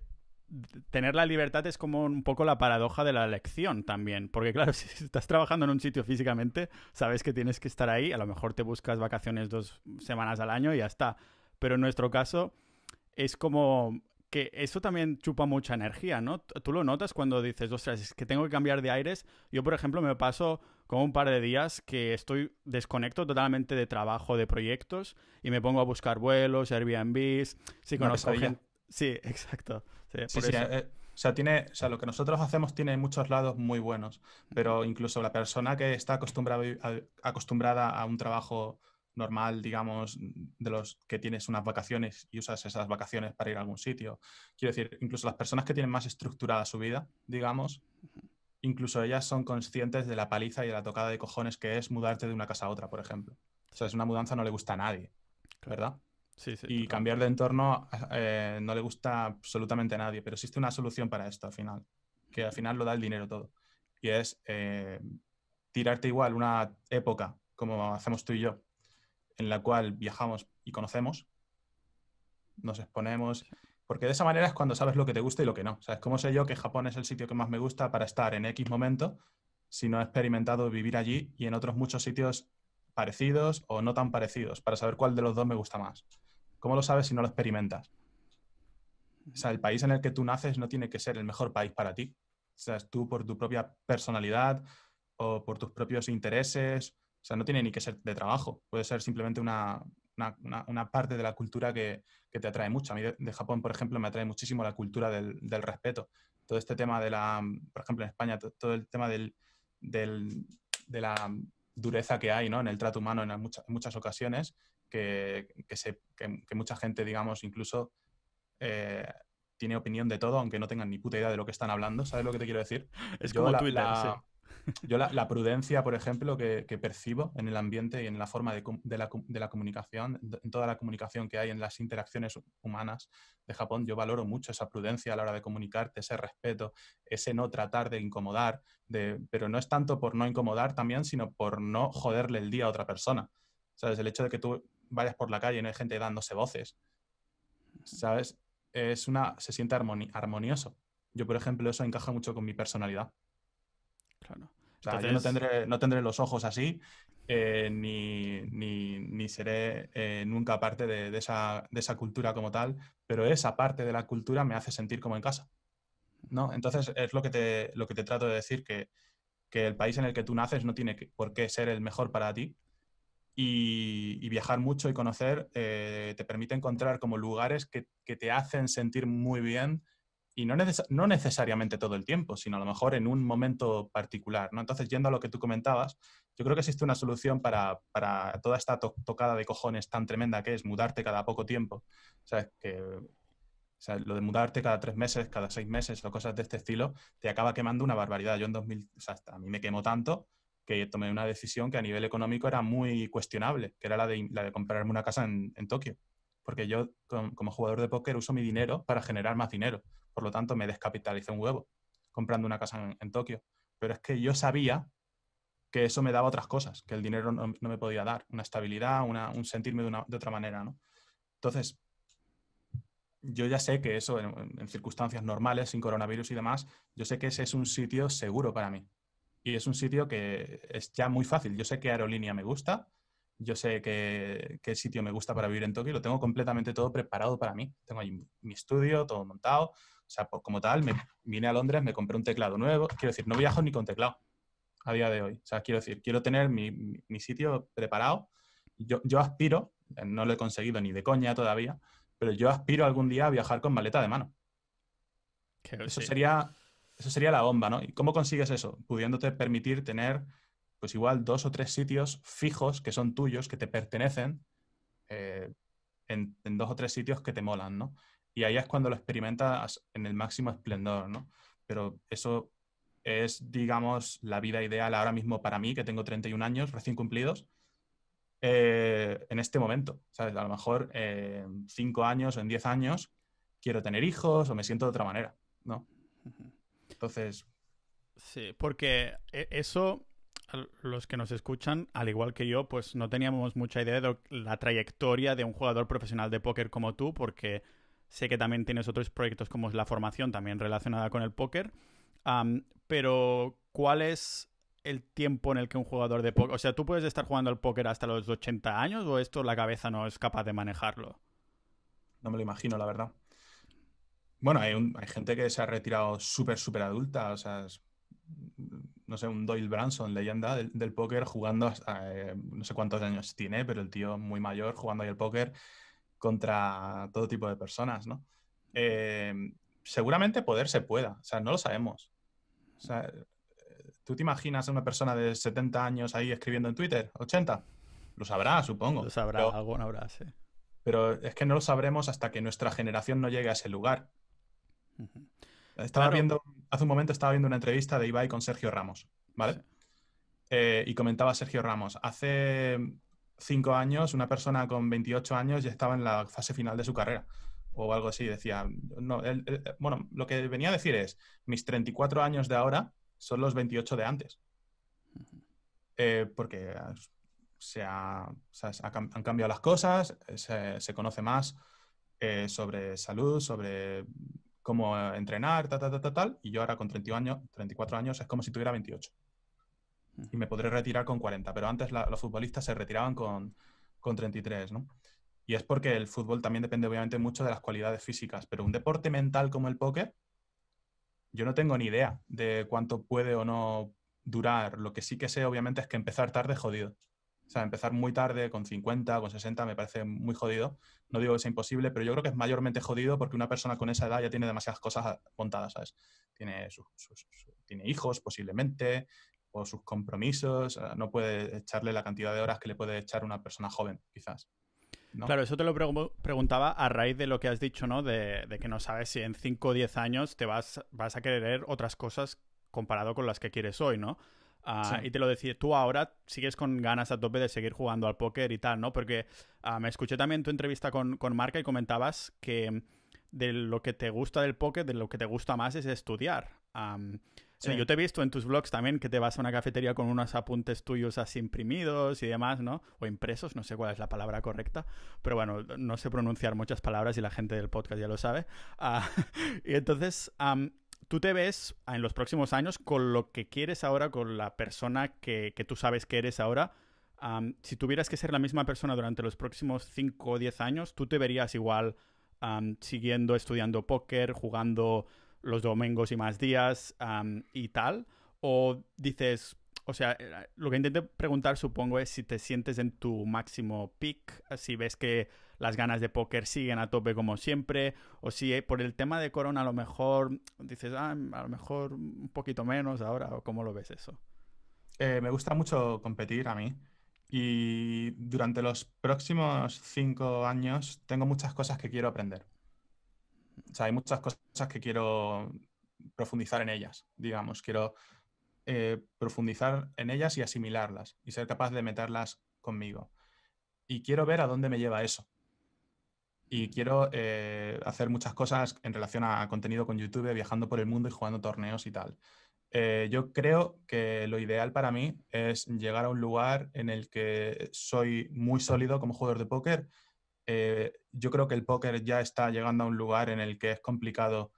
tener la libertad es como un poco la paradoja de la elección también, porque claro, si estás trabajando en un sitio físicamente, sabes que tienes que estar ahí, a lo mejor te buscas vacaciones dos semanas al año y ya está, pero en nuestro caso es como que eso también chupa mucha energía, ¿no? Tú lo notas cuando dices, ostras, es que tengo que cambiar de aires. Yo, por ejemplo, me paso como un par de días que estoy desconecto totalmente de trabajo, de proyectos, y me pongo a buscar vuelos, Airbnbs, si conozco gente... Sí, exacto. Sí, eh, eh, o sea, tiene, lo que nosotros hacemos tiene muchos lados muy buenos, pero incluso la persona que está acostumbrada a un trabajo normal, digamos, de los que tienes unas vacaciones y usas esas vacaciones para ir a algún sitio. Quiero decir, incluso las personas que tienen más estructurada su vida, digamos, incluso ellas son conscientes de la paliza y de la tocada de cojones que es mudarte de una casa a otra, por ejemplo. O sea, es una mudanza no le gusta a nadie, ¿verdad? Sí, y cambiar de entorno eh, no le gusta absolutamente a nadie, pero existe una solución para esto al final, que al final lo da el dinero todo. Y es eh, tirarte igual una época, como hacemos tú y yo, en la cual viajamos y conocemos, nos exponemos, porque de esa manera es cuando sabes lo que te gusta y lo que no. ¿Sabes cómo sé yo que Japón es el sitio que más me gusta para estar en X momento si no he experimentado vivir allí y en otros muchos sitios parecidos o no tan parecidos, para saber cuál de los dos me gusta más? ¿Cómo lo sabes si no lo experimentas? O sea, el país en el que tú naces no tiene que ser el mejor país para ti. O sea, tú por tu propia personalidad o por tus propios intereses o sea, no tiene ni que ser de trabajo, puede ser simplemente una, parte de la cultura que, te atrae mucho. A mí de, Japón, por ejemplo, me atrae muchísimo la cultura del, respeto. Todo este tema de la, por ejemplo, en España, todo el tema del, del, de la dureza que hay ¿no? en el trato humano en muchas, muchas ocasiones, que, que, se, que, mucha gente, digamos, incluso eh, tiene opinión de todo, aunque no tengan ni puta idea de lo que están hablando. ¿Sabes lo que te quiero decir? Es como Twitter, yo la, prudencia, por ejemplo, que, percibo en el ambiente y en la forma de, la, comunicación, en toda la comunicación que hay en las interacciones humanas de Japón, yo valoro mucho esa prudencia a la hora de comunicarte, ese respeto, ese no tratar de incomodar, de, pero no es tanto por no incomodar también, sino por no joderle el día a otra persona. ¿Sabes? El hecho de que tú vayas por la calle y no hay gente dándose voces, ¿sabes? Es una, se siente armonioso. Yo, por ejemplo, eso encaja mucho con mi personalidad yo no tendré, no tendré los ojos así, eh, ni, seré eh, nunca parte de, esa, cultura como tal, pero esa parte de la cultura me hace sentir como en casa. ¿no? Entonces es lo que, te, lo que te trato de decir, que, el país en el que tú naces no tiene por qué ser el mejor para ti. Y, viajar mucho y conocer eh, te permite encontrar como lugares que, que te hacen sentir muy bien y no, necesariamente todo el tiempo, sino a lo mejor en un momento particular. ¿no? Entonces, yendo a lo que tú comentabas, yo creo que existe una solución para, toda esta tocada de cojones tan tremenda que es mudarte cada poco tiempo. O que, lo de mudarte cada tres meses, cada seis meses o cosas de este estilo, te acaba quemando una barbaridad. Yo en 2000, a mí me quemó tanto que tomé una decisión que a nivel económico era muy cuestionable, que era la de, la de comprarme una casa en, Tokio. Porque yo, como jugador de póker, uso mi dinero para generar más dinero. Por lo tanto, me descapitalicé un huevo comprando una casa en, Tokio. Pero es que yo sabía que eso me daba otras cosas, que el dinero no, me podía dar, una estabilidad, una, un sentirme de, otra manera, Entonces, yo ya sé que eso, en, circunstancias normales, sin coronavirus y demás, yo sé que ese es un sitio seguro para mí. Y es un sitio que es ya muy fácil. Yo sé qué aerolínea me gusta, yo sé qué, sitio me gusta para vivir en Tokio, lo tengo completamente todo preparado para mí. Tengo ahí mi estudio, todo montado, o sea, pues, como tal, me vine a Londres, me compré un teclado nuevo. Quiero decir, no viajo ni con teclado a día de hoy. O sea, quiero decir, quiero tener mi, sitio preparado. Yo, aspiro, eh, no lo he conseguido ni de coña todavía, pero yo aspiro algún día a viajar con maleta de mano. eso, sería, eso sería la bomba, ¿no? ¿Y cómo consigues eso? Pudiéndote permitir tener, pues igual, dos o tres sitios fijos que son tuyos, que te pertenecen, eh, en, en, dos o tres sitios que te molan, ¿no? y ahí es cuando lo experimentas en el máximo esplendor, ¿no? Pero eso es, digamos, la vida ideal ahora mismo para mí, que tengo 31 años recién cumplidos, eh, en este momento, ¿sabes? A lo mejor en 5 años o en 10 años quiero tener hijos o me siento de otra manera, ¿no? Entonces... Sí, porque e-, eso, los que nos escuchan, al igual que yo, pues no teníamos mucha idea de la trayectoria de un jugador profesional de póker como tú, porque Sé que también tienes otros proyectos como es la formación también relacionada con el póker. pero, ¿cuál es el tiempo en el que un jugador de póker... O sea, ¿tú puedes estar jugando al póker hasta los 80 años o esto la cabeza no es capaz de manejarlo? No me lo imagino, la verdad. Bueno, hay, gente que se ha retirado súper, súper adulta. O sea, no sé, un Doyle Branson, leyenda del, póker, jugando hasta, eh, no sé cuántos años tiene, pero el tío muy mayor jugando ahí al póker contra todo tipo de personas, ¿no? Em, seguramente poder se pueda, o sea, no lo sabemos. Eh, ¿tú te imaginas a una persona de 70 años ahí escribiendo en Twitter? ¿80? Lo sabrá, supongo. Lo sabrá, pero, alguna habrá, sí. Pero es que no lo sabremos hasta que nuestra generación no llegue a ese lugar. Estaba viendo, hace un momento estaba viendo una entrevista de Ibai con Sergio Ramos, ¿vale? Eh, y comentaba Sergio Ramos, hace cinco años, una persona con 28 años ya estaba en la fase final de su carrera o algo así. Decía, no, eh, bueno, lo que venía a decir es, mis 34 años de ahora son los 28 de antes. Eh, porque ah, se, han cambiado las cosas, se, conoce más eh, sobre salud, sobre cómo entrenar, tal, tal, tal, tal, y yo ahora con 31 años, 34 años es como si tuviera 28 y me podré retirar con 40, pero antes los futbolistas se retiraban con, con 33, ¿no? Y es porque el fútbol también depende obviamente mucho de las cualidades físicas, pero un deporte mental como el póker, yo no tengo ni idea de cuánto puede o no durar. Lo que sí que sé obviamente es que empezar tarde es jodido. O sea, empezar muy tarde, con 50, con 60, me parece muy jodido. No digo que sea imposible, pero yo creo que es mayormente jodido porque una persona con esa edad ya tiene demasiadas cosas montadas, ¿sabes? Tiene, tiene hijos, posiblemente, o sus compromisos, eh, no puede echarle la cantidad de horas que le puede echar una persona joven, quizás. Claro, eso te lo preguntaba a raíz de lo que has dicho, ¿no? De, que no sabes si en 5 o 10 años te vas, vas a querer otras cosas comparado con las que quieres hoy, ¿no? Ah, y te lo decía, tú ahora sigues con ganas a tope de seguir jugando al póker y tal, ¿no? Porque ah, me escuché también tu entrevista con, Marca y comentabas que mm, de lo que te gusta del póker, de lo que te gusta más es estudiar yo te he visto en tus blogs también que te vas a una cafetería con unos apuntes tuyos así imprimidos y demás, ¿no? O impresos, no sé cuál es la palabra correcta, pero bueno, no sé pronunciar muchas palabras y la gente del podcast ya lo sabe. Ah, y entonces, ¿tú te ves ah, en los próximos años con lo que quieres ahora, con la persona que, que tú sabes que eres ahora? si tuvieras que ser la misma persona durante los próximos 5 o 10 años, ¿tú te verías igual siguiendo estudiando póker, jugando los domingos y más días y tal? ¿O dices, o sea, eh, lo que intento preguntar supongo es si te sientes en tu máximo peak, si ves que las ganas de póker siguen a tope como siempre, o si eh, por el tema de Corona a lo mejor dices, ah, a lo mejor un poquito menos ahora, o cómo lo ves eso. Eh, me gusta mucho competir a mí y durante los próximos cinco años tengo muchas cosas que quiero aprender hay muchas cosas que quiero profundizar en ellas, digamos. Quiero eh, profundizar en ellas y asimilarlas y ser capaz de meterlas conmigo. Y quiero ver a dónde me lleva eso. Y quiero eh, hacer muchas cosas en relación a contenido con YouTube, viajando por el mundo y jugando torneos y tal. Eh, yo creo que lo ideal para mí es llegar a un lugar en el que soy muy sólido como jugador de póker eh, yo creo que el póker ya está llegando a un lugar en el que es complicado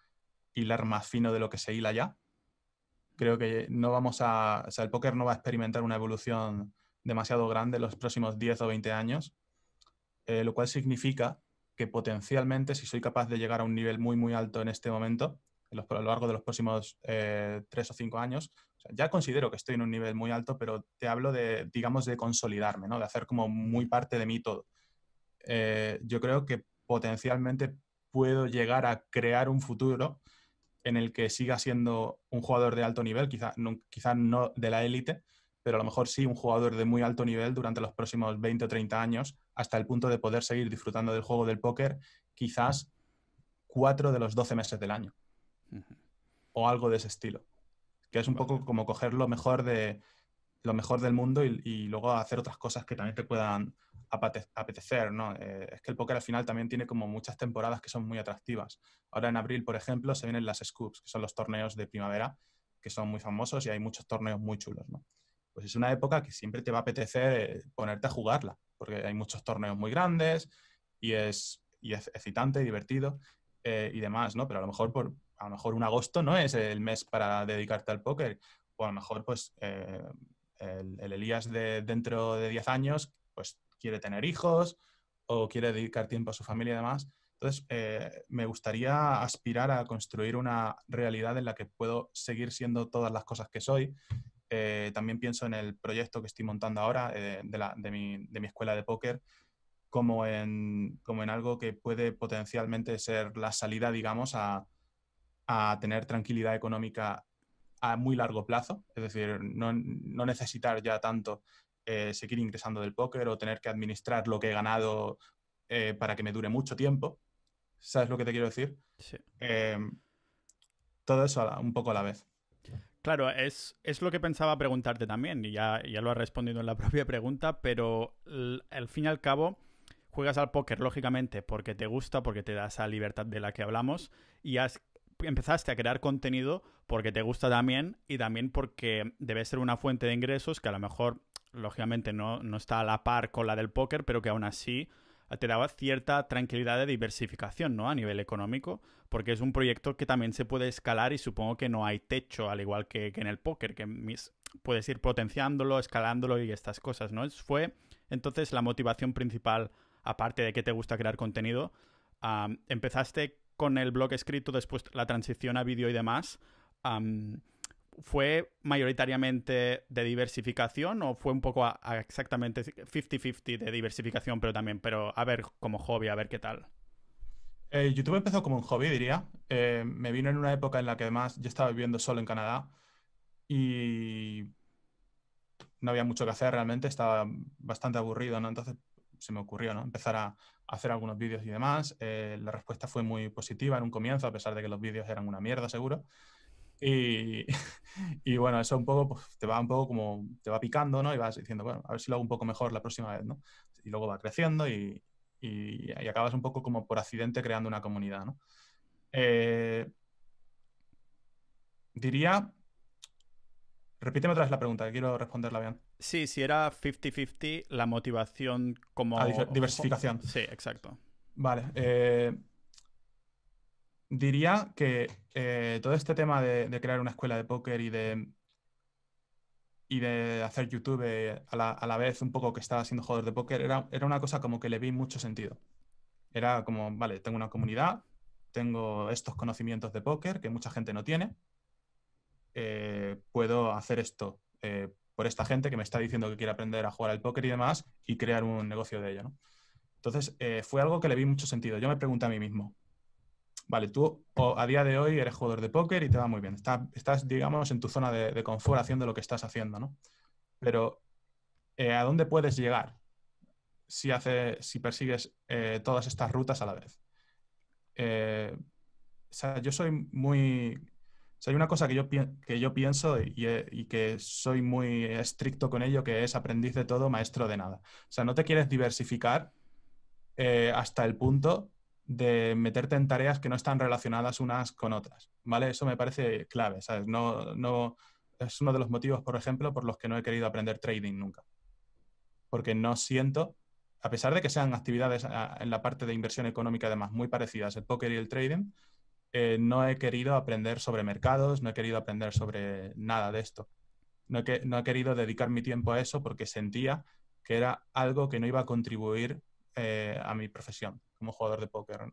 hilar más fino de lo que se hila ya. Creo que no vamos a, o sea, el póker no va a experimentar una evolución demasiado grande en los próximos 10 o 20 años, eh, lo cual significa que potencialmente si soy capaz de llegar a un nivel muy, muy alto en este momento, en los, a lo largo de los próximos eh, 3 o 5 años, ya considero que estoy en un nivel muy alto, pero te hablo de, digamos, de consolidarme, ¿no? de hacer como muy parte de mí todo. Eh, yo creo que potencialmente puedo llegar a crear un futuro en el que siga siendo un jugador de alto nivel, quizás no, quizá no de la élite, pero a lo mejor sí un jugador de muy alto nivel durante los próximos 20 o 30 años, hasta el punto de poder seguir disfrutando del juego del póker quizás cuatro de los 12 meses del año. O algo de ese estilo. Que es un poco como coger lo mejor de, lo mejor del mundo y, luego hacer otras cosas que también te puedan apetecer, ¿no? Eh, es que el póker al final también tiene como muchas temporadas que son muy atractivas. Ahora en abril, por ejemplo, se vienen las Scoops, que son los torneos de primavera, que son muy famosos y hay muchos torneos muy chulos, ¿no? Pues es una época que siempre te va a apetecer eh, ponerte a jugarla, porque hay muchos torneos muy grandes y es, y es excitante y divertido eh, y demás, ¿no? Pero a lo mejor por, a lo mejor un agosto no es el mes para dedicarte al póker, o a lo mejor pues el, Elías de dentro de 10 años, pues quiere tener hijos o quiere dedicar tiempo a su familia y demás. Entonces, eh, me gustaría aspirar a construir una realidad en la que puedo seguir siendo todas las cosas que soy. Eh, también pienso en el proyecto que estoy montando ahora eh, de, mi, escuela de póker como en, como en algo que puede potencialmente ser la salida, digamos, a, a tener tranquilidad económica a muy largo plazo, es decir, no, no necesitar ya tanto eh, seguir ingresando del póker o tener que administrar lo que he ganado eh, para que me dure mucho tiempo. ¿Sabes lo que te quiero decir? Sí. Eh, todo eso un poco a la vez. Claro, es, es, lo que pensaba preguntarte también, y ya, ya lo has respondido en la propia pregunta, pero al fin y al cabo juegas al póker, lógicamente, porque te gusta, porque te da esa libertad de la que hablamos, y has empezaste a crear contenido porque te gusta también y también porque debe ser una fuente de ingresos que a lo mejor, lógicamente, no, está a la par con la del póker, pero que aún así eh, te daba cierta tranquilidad de diversificación, ¿no? A nivel económico, porque es un proyecto que también se puede escalar y supongo que no hay techo, al igual que, en el póker, que puedes ir potenciándolo, escalándolo y estas cosas, ¿no? fue entonces la motivación principal, aparte de que te gusta crear contenido, empezaste con el blog escrito, después la transición a vídeo y demás, ¿fue mayoritariamente de diversificación o fue un poco exactamente 50-50 de diversificación, pero también, pero a ver como hobby, a ver qué tal? Eh, YouTube empezó como un hobby, diría. Eh, me vino en una época en la que además yo estaba viviendo solo en Canadá y no había mucho que hacer realmente, estaba bastante aburrido, ¿no? Entonces se me ocurrió, ¿no? Empezar a, hacer algunos vídeos y demás. Eh, la respuesta fue muy positiva en un comienzo, a pesar de que los vídeos eran una mierda, seguro. Y, bueno, eso un poco pues, te va un poco como te va picando, ¿no? Y vas diciendo, bueno, a ver si lo hago un poco mejor la próxima vez, ¿no? Y luego va creciendo y, acabas un poco como por accidente creando una comunidad, ¿no? Eh, diría Repíteme otra vez la pregunta, quiero responderla bien. Sí, si era 50-50 la motivación como... Ah, diversificación. Sí, exacto. Vale. Eh, diría que eh, todo este tema de, crear una escuela de póker y de, y de hacer YouTube eh, a, la, vez un poco que estaba siendo jugador de póker era, era una cosa como que le vi mucho sentido. Era como, vale, tengo una comunidad, tengo estos conocimientos de póker que mucha gente no tiene eh, puedo hacer esto eh, por esta gente que me está diciendo que quiere aprender a jugar al póker y demás y crear un negocio de ello. Entonces, eh, fue algo que le vi mucho sentido. Yo me pregunté a mí mismo, vale, tú a día de hoy eres jugador de póker y te va muy bien, estás, digamos, en tu zona de, de, confort haciendo lo que estás haciendo, ¿no? Pero, ¿a dónde puedes llegar si, hace, si persigues todas estas rutas a la vez? o sea, yo soy muy sea, hay una cosa que yo, que yo pienso y, que soy muy estricto con ello, que es aprendiz de todo, maestro de nada. O sea, no te quieres diversificar eh, hasta el punto de meterte en tareas que no están relacionadas unas con otras, ¿vale? Eso me parece clave, ¿sabes? No, es uno de los motivos, por ejemplo, por los que no he querido aprender trading nunca. Porque no siento, a pesar de que sean actividades ah, en la parte de inversión económica además muy parecidas, el póker y el trading, eh, no he querido aprender sobre mercados, no he querido aprender sobre nada de esto. No he, no querido dedicar mi tiempo a eso porque sentía que era algo que no iba a contribuir eh, a mi profesión como jugador de póker.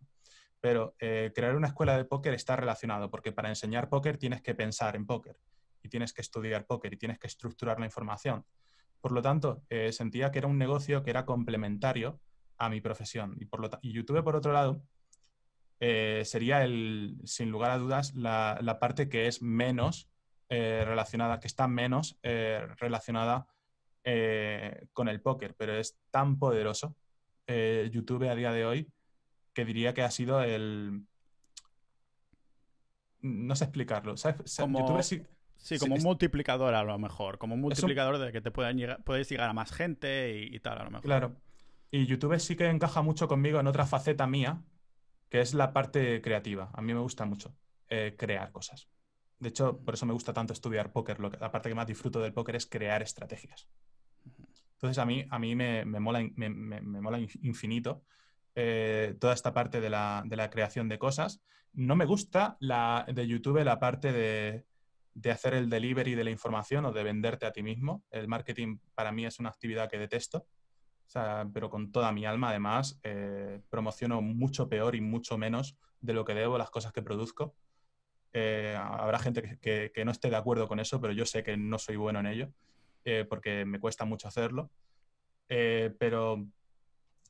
Pero eh, crear una escuela de póker está relacionado porque para enseñar póker tienes que pensar en póker y tienes que estudiar póker y tienes que estructurar la información. Por lo tanto, sentía que era un negocio que era complementario a mi profesión. Y, por lo y YouTube, por otro lado, eh, sería el, sin lugar a dudas la, parte que es menos eh, relacionada, que está menos eh, relacionada con el póker, pero es tan poderoso YouTube a día de hoy que diría que ha sido el... No sé explicarlo. ¿sabes? Como... Sí, como un multiplicador a lo mejor, como un multiplicador de que te puedan llegar, puedes llegar a más gente y, y tal, a lo mejor. Claro. Y YouTube sí que encaja mucho conmigo en otra faceta mía, que es la parte creativa. A mí me gusta mucho eh, crear cosas. De hecho, por eso me gusta tanto estudiar póker. la parte que más disfruto del póker es crear estrategias. Entonces, a mí, a mí me, mola, me, mola infinito eh, toda esta parte de la, creación de cosas. No me gusta la, de YouTube la parte de, de hacer el delivery de la información o de venderte a ti mismo. El marketing para mí es una actividad que detesto pero con toda mi alma, además, eh, promociono mucho peor y mucho menos de lo que debo las cosas que produzco. Eh, habrá gente que, no esté de acuerdo con eso, pero yo sé que no soy bueno en ello, eh, porque me cuesta mucho hacerlo. pero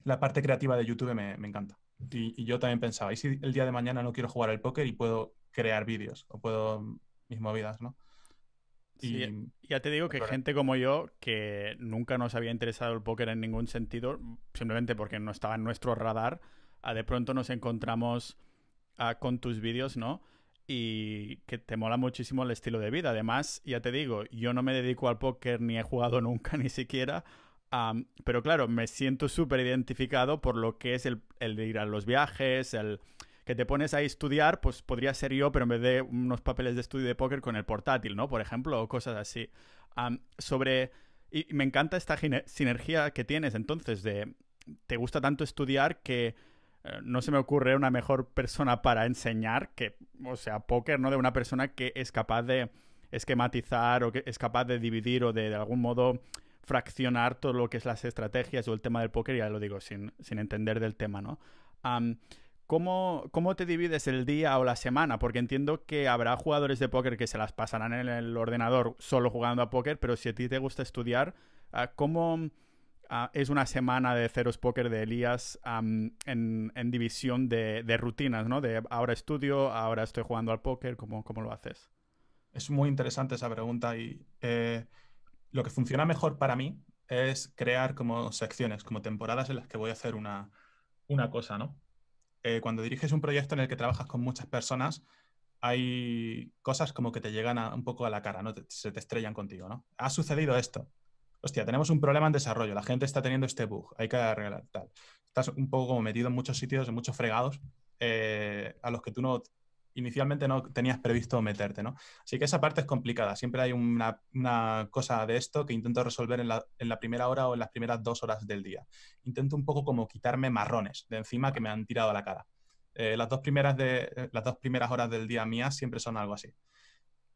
la parte creativa de YouTube me, encanta. Y, yo también pensaba, ¿y si el día de mañana no quiero jugar al póker y puedo crear vídeos o puedo mis movidas, ¿no? y ya te digo pues que gente como yo, que nunca nos había interesado el póker en ningún sentido, simplemente porque no estaba en nuestro radar, de pronto nos encontramos ah, con tus vídeos, ¿no? Y que te mola muchísimo el estilo de vida. Además, ya te digo, yo no me dedico al póker ni he jugado nunca ni siquiera. pero claro, me siento súper identificado por lo que es el, el de ir a los viajes, el, que te pones ahí a estudiar, pues podría ser yo, pero en vez de unos papeles de estudio de póker con el portátil, ¿no? Por ejemplo, o cosas así. sobre... Y, me encanta esta sinergia que tienes entonces de... Te gusta tanto estudiar que eh, no se me ocurre una mejor persona para enseñar que, o sea, póker, ¿no? De una persona que es capaz de esquematizar o que es capaz de dividir o de, de algún modo fraccionar todo lo que es las estrategias o el tema del póker, ya lo digo, sin, sin entender del tema, ¿no? ¿Cómo, te divides el día o la semana? Porque entiendo que habrá jugadores de póker que se las pasarán en el ordenador solo jugando a póker, pero si a ti te gusta estudiar, ah, ¿cómo ah, es una semana de ceros póker de Elías en, división de, rutinas, ¿no? De ahora estudio, ahora estoy jugando al póker, ¿cómo, lo haces? Es muy interesante esa pregunta y eh, lo que funciona mejor para mí es crear como secciones, como temporadas en las que voy a hacer una, una cosa, ¿no? Eh, cuando diriges un proyecto en el que trabajas con muchas personas, hay cosas como que te llegan un poco a la cara, ¿no? se te estrellan contigo, ¿no? Ha sucedido esto. Hostia, tenemos un problema en desarrollo, la gente está teniendo este bug, hay que arreglar tal. Estás un poco como metido en muchos sitios, en muchos fregados, eh, a los que tú no inicialmente no tenías previsto meterte, ¿no? Así que esa parte es complicada. Siempre hay una, cosa de esto que intento resolver en la, primera hora o en las primeras dos horas del día. Intento un poco como quitarme marrones de encima que me han tirado a la cara. Eh, las, dos primeras de, eh, las dos primeras horas del día mías siempre son algo así.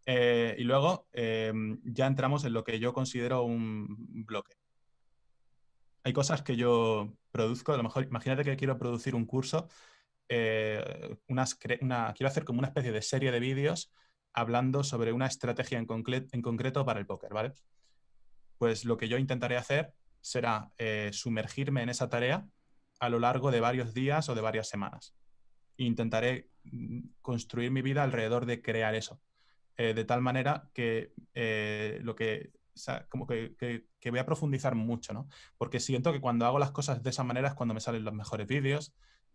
Eh, y luego em, ya entramos en lo que yo considero un bloque. Hay cosas que yo produzco, a lo mejor imagínate que quiero producir un curso eh, quiero hacer como una especie de serie de vídeos hablando sobre una estrategia en, concreto para el póker, ¿vale? Pues lo que yo intentaré hacer será eh, sumergirme en esa tarea a lo largo de varios días o de varias semanas. Intentaré mm, construir mi vida alrededor de crear eso, eh, de tal manera que lo que como que, voy a profundizar mucho, ¿no? Porque siento que cuando hago las cosas de esa manera es cuando me salen los mejores vídeos,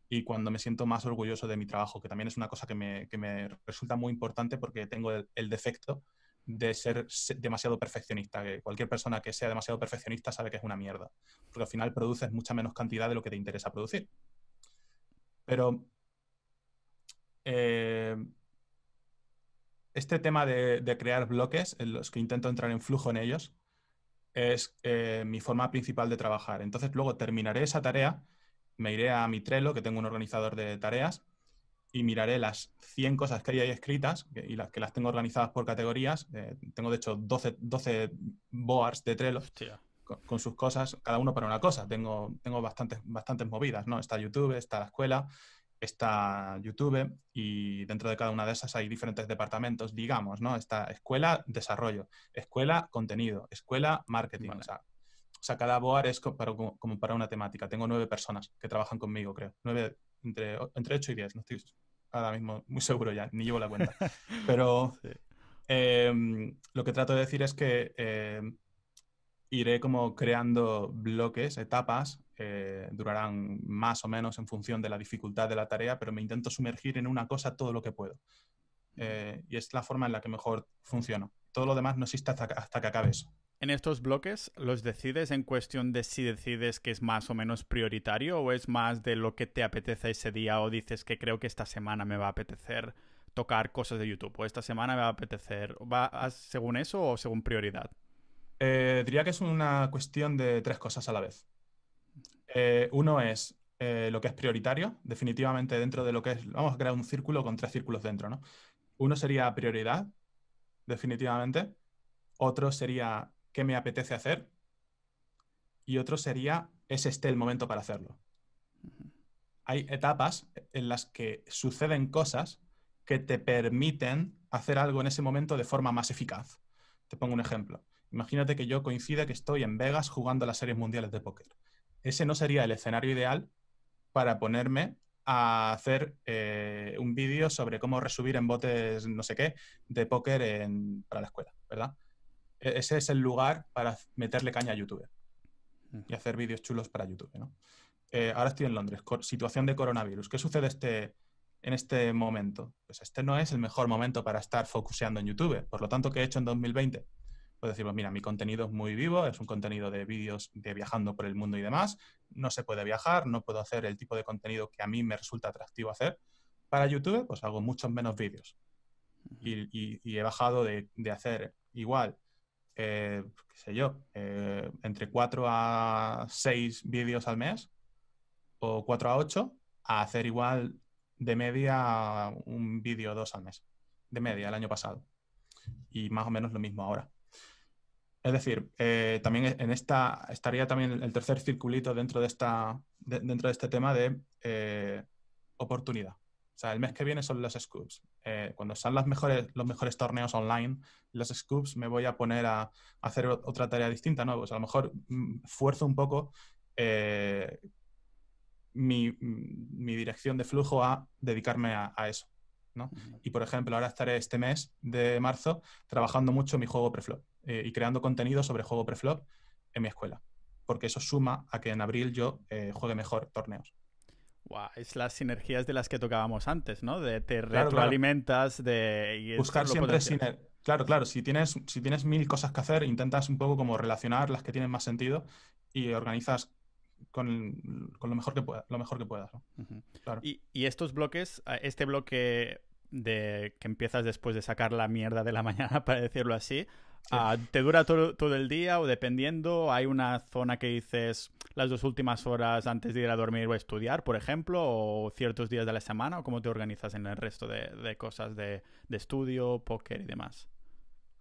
y cuando me siento más orgulloso de mi trabajo, que también es una cosa que me, resulta muy importante porque tengo el, defecto de ser demasiado perfeccionista, que cualquier persona que sea demasiado perfeccionista sabe que es una mierda, porque al final produces mucha menos cantidad de lo que te interesa producir. Pero eh, este tema de, crear bloques en los que intento entrar en flujo en ellos es eh, mi forma principal de trabajar. Entonces luego terminaré esa tarea me iré a mi Trello, que tengo un organizador de tareas, y miraré las 100 cosas que hay ahí escritas y las que las tengo organizadas por categorías. Eh, tengo, de hecho, 12, 12 boards de Trello con, sus cosas, cada uno para una cosa. Tengo, tengo bastantes, bastantes movidas, ¿no? Está YouTube, está la escuela, está YouTube y dentro de cada una de esas hay diferentes departamentos, digamos, ¿no? Está escuela, desarrollo, escuela, contenido, escuela, marketing o sea, cada board es como para, una temática. Tengo nueve personas que trabajan conmigo, creo. Nueve, entre, ocho y diez, no estoy ahora mismo muy seguro ya, ni llevo la cuenta. Pero em, lo que trato de decir es que em, iré como creando bloques, etapas, eh, durarán más o menos en función de la dificultad de la tarea, pero me intento sumergir en una cosa todo lo que puedo. Eh, y es la forma en la que mejor funciona. Todo lo demás no existe hasta, hasta que acabes en estos bloques los decides en cuestión de si decides que es más o menos prioritario o es más de lo que te apetece ese día o dices que creo que esta semana me va a apetecer tocar cosas de YouTube o esta semana me va a apetecer. ¿Va según eso o según prioridad? Eh, diría que es una cuestión de tres cosas a la vez. Eh, uno es eh, lo que es prioritario, definitivamente dentro de lo que es, vamos a crear un círculo con tres círculos dentro, ¿no? Uno sería prioridad, definitivamente. Otro sería qué me apetece hacer. Y otro sería, es este el momento para hacerlo. Hay etapas en las que suceden cosas que te permiten hacer algo en ese momento de forma más eficaz. Te pongo un ejemplo. Imagínate que yo coincida que estoy en Vegas jugando las series mundiales de póker. Ese no sería el escenario ideal para ponerme a hacer eh, un vídeo sobre cómo resubir en botes no sé qué de póker para la escuela, ¿verdad? E-, ese es el lugar para meterle caña a YouTube y hacer vídeos chulos para YouTube. ¿no? Eh, ahora estoy en Londres, situación de coronavirus. ¿Qué sucede este, en este momento? Pues este no es el mejor momento para estar focuseando en YouTube. Por lo tanto, ¿qué he hecho en 2020? Pues decir, mira, mi contenido es muy vivo, es un contenido de vídeos de viajando por el mundo y demás. No se puede viajar, no puedo hacer el tipo de contenido que a mí me resulta atractivo hacer. Para YouTube, pues hago muchos menos vídeos. Y, he bajado de hacer igual eh, qué sé yo, eh, entre 4 a 6 vídeos al mes o 4 a 8, a hacer igual de media un vídeo o dos al mes, de media el año pasado. Y más o menos lo mismo ahora. Es decir, eh, también e-, en esta estaría también el tercer circulito dentro de, esta, dentro de este tema de oportunidad. O sea, el mes que viene son los scoops. Eh, cuando están las mejores, los mejores torneos online, los scoops, me voy a poner a, hacer otra tarea distinta, ¿no? Pues a lo mejor mm, fuerzo un poco eh, mm, mi, dirección de flujo a dedicarme a, eso, Y por ejemplo, ahora estaré este mes de marzo trabajando mucho mi juego preflop eh, y creando contenido sobre juego preflop en mi escuela, porque eso suma a que en abril yo juegue mejor torneos es las sinergias de las que tocábamos antes, ¿no? De te claro, retroalimentas, de... Buscar siempre sinergias. Claro, claro, si tienes, si tienes mil cosas que hacer, intentas un poco como relacionar las que tienen más sentido y organizas con, lo, mejor que lo mejor que puedas. y, estos bloques, este bloque de que empiezas después de sacar la mierda de la mañana, para decirlo así, ah, te dura todo, todo, el día o dependiendo, hay una zona que dices las dos últimas horas antes de ir a dormir o a estudiar, por ejemplo, o ciertos días de la semana, o cómo te organizas en el resto de, cosas de, estudio, póker y demás.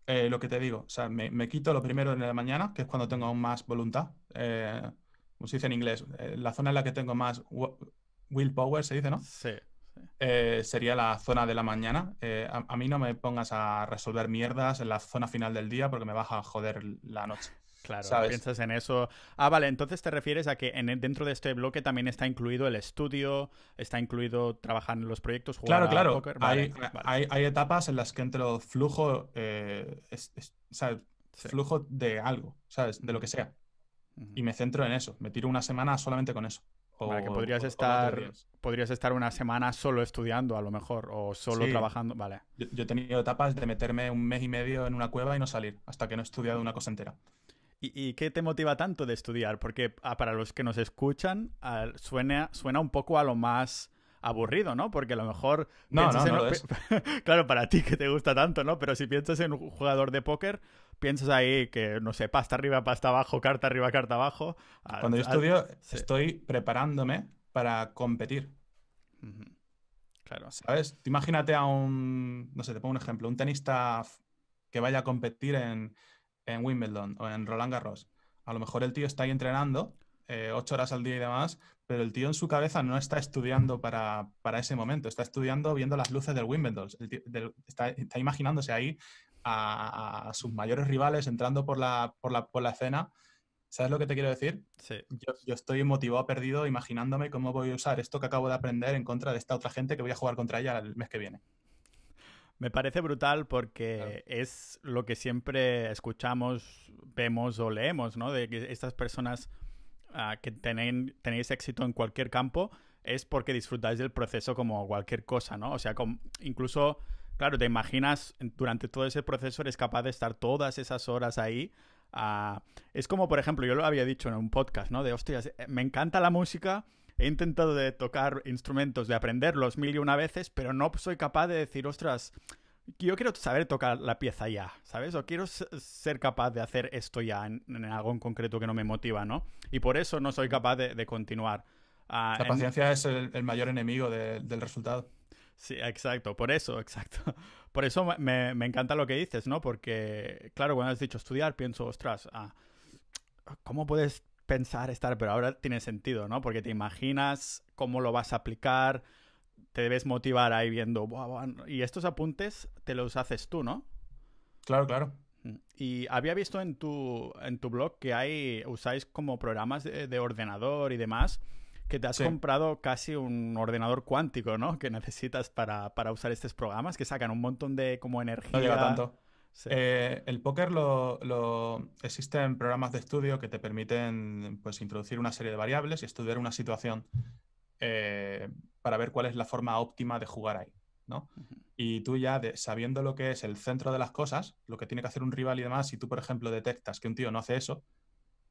Eh, lo que te digo, o sea, me, quito lo primero en la mañana, que es cuando tengo más voluntad. Eh, como se dice en inglés, eh, la zona en la que tengo más willpower, se dice, ¿no? Sí. Eh, sería la zona de la mañana. Eh, a, mí no me pongas a resolver mierdas en la zona final del día porque me vas a joder la noche. Claro, piensas en eso. Ah, vale, entonces te refieres a que dentro de este bloque también está incluido el estudio, está incluido trabajar en los proyectos, jugar claro, claro. hay, Hay, etapas en las que entre los flujo, eh, flujo de algo, ¿sabes? De lo que sea. Y me centro en eso. Me tiro una semana solamente con eso. O, que podrías estar podrías estar una semana solo estudiando a lo mejor o solo trabajando, vale. Yo, he tenido etapas de meterme un mes y medio en una cueva y no salir hasta que no he estudiado una cosa entera. ¿Y, qué te motiva tanto de estudiar? Porque ah, para los que nos escuchan ah, suena, suena un poco a lo más aburrido, ¿no? Porque a lo mejor... No, no, claro, para ti que te gusta tanto, ¿no? Pero si piensas en un jugador de póker, piensas ahí que, no sé, pasta arriba, pasta abajo, carta arriba, carta abajo. Cuando yo estudio, estoy preparándome para competir. Claro. Imagínate a un, no sé, te pongo un ejemplo, un tenista que vaya a competir en, Wimbledon o en Roland Garros. A lo mejor el tío está ahí entrenando eh, ocho horas al día y demás, pero el tío en su cabeza no está estudiando para, ese momento, está estudiando viendo las luces del Wimbledon, está, imaginándose ahí a, sus mayores rivales entrando por la, por la, por la escena. ¿Sabes lo que te quiero decir? Sí. Yo, estoy motivado, perdido, imaginándome cómo voy a usar esto que acabo de aprender en contra de esta otra gente que voy a jugar contra ella el mes que viene. Me parece brutal porque es lo que siempre escuchamos, vemos o leemos, ¿no? De que estas personas ah, que tenéis éxito en cualquier campo es porque disfrutáis del proceso como cualquier cosa, ¿no? O sea, incluso Claro, te imaginas, durante todo ese proceso eres capaz de estar todas esas horas ahí. Ah, es como, por ejemplo, yo lo había dicho en un podcast, ¿no? De, hostias, eh, me encanta la música, he intentado de tocar instrumentos, de aprenderlos mil y una veces, pero no soy capaz de decir, ostras, yo quiero saber tocar la pieza ya, ¿sabes? O quiero ser capaz de hacer esto ya en, algo en concreto que no me motiva, ¿no? Y por eso no soy capaz de, continuar. Ah, la paciencia es el, mayor enemigo del resultado. Sí, exacto, por eso, exacto. Por eso me, encanta lo que dices, ¿no? Porque, claro, cuando has dicho estudiar, pienso, ostras, ah, ¿cómo puedes pensar estar? Pero ahora tiene sentido, ¿no? Porque te imaginas cómo lo vas a aplicar, te debes motivar ahí viendo, y estos apuntes te los haces tú, ¿no? Claro, claro. Mm. Y había visto en tu, en tu blog que hay, usáis como programas de, de ordenador y demás que te has comprado casi un ordenador cuántico, ¿no? Que necesitas para, usar estos programas que sacan un montón de como energía. No lleva tanto. Eh, el póker lo, existen programas de estudio que te permiten pues, introducir una serie de variables y estudiar una situación eh, para ver cuál es la forma óptima de jugar ahí. ¿no? Y tú ya sabiendo lo que es el centro de las cosas, lo que tiene que hacer un rival y demás, si tú, por ejemplo, detectas que un tío no hace eso,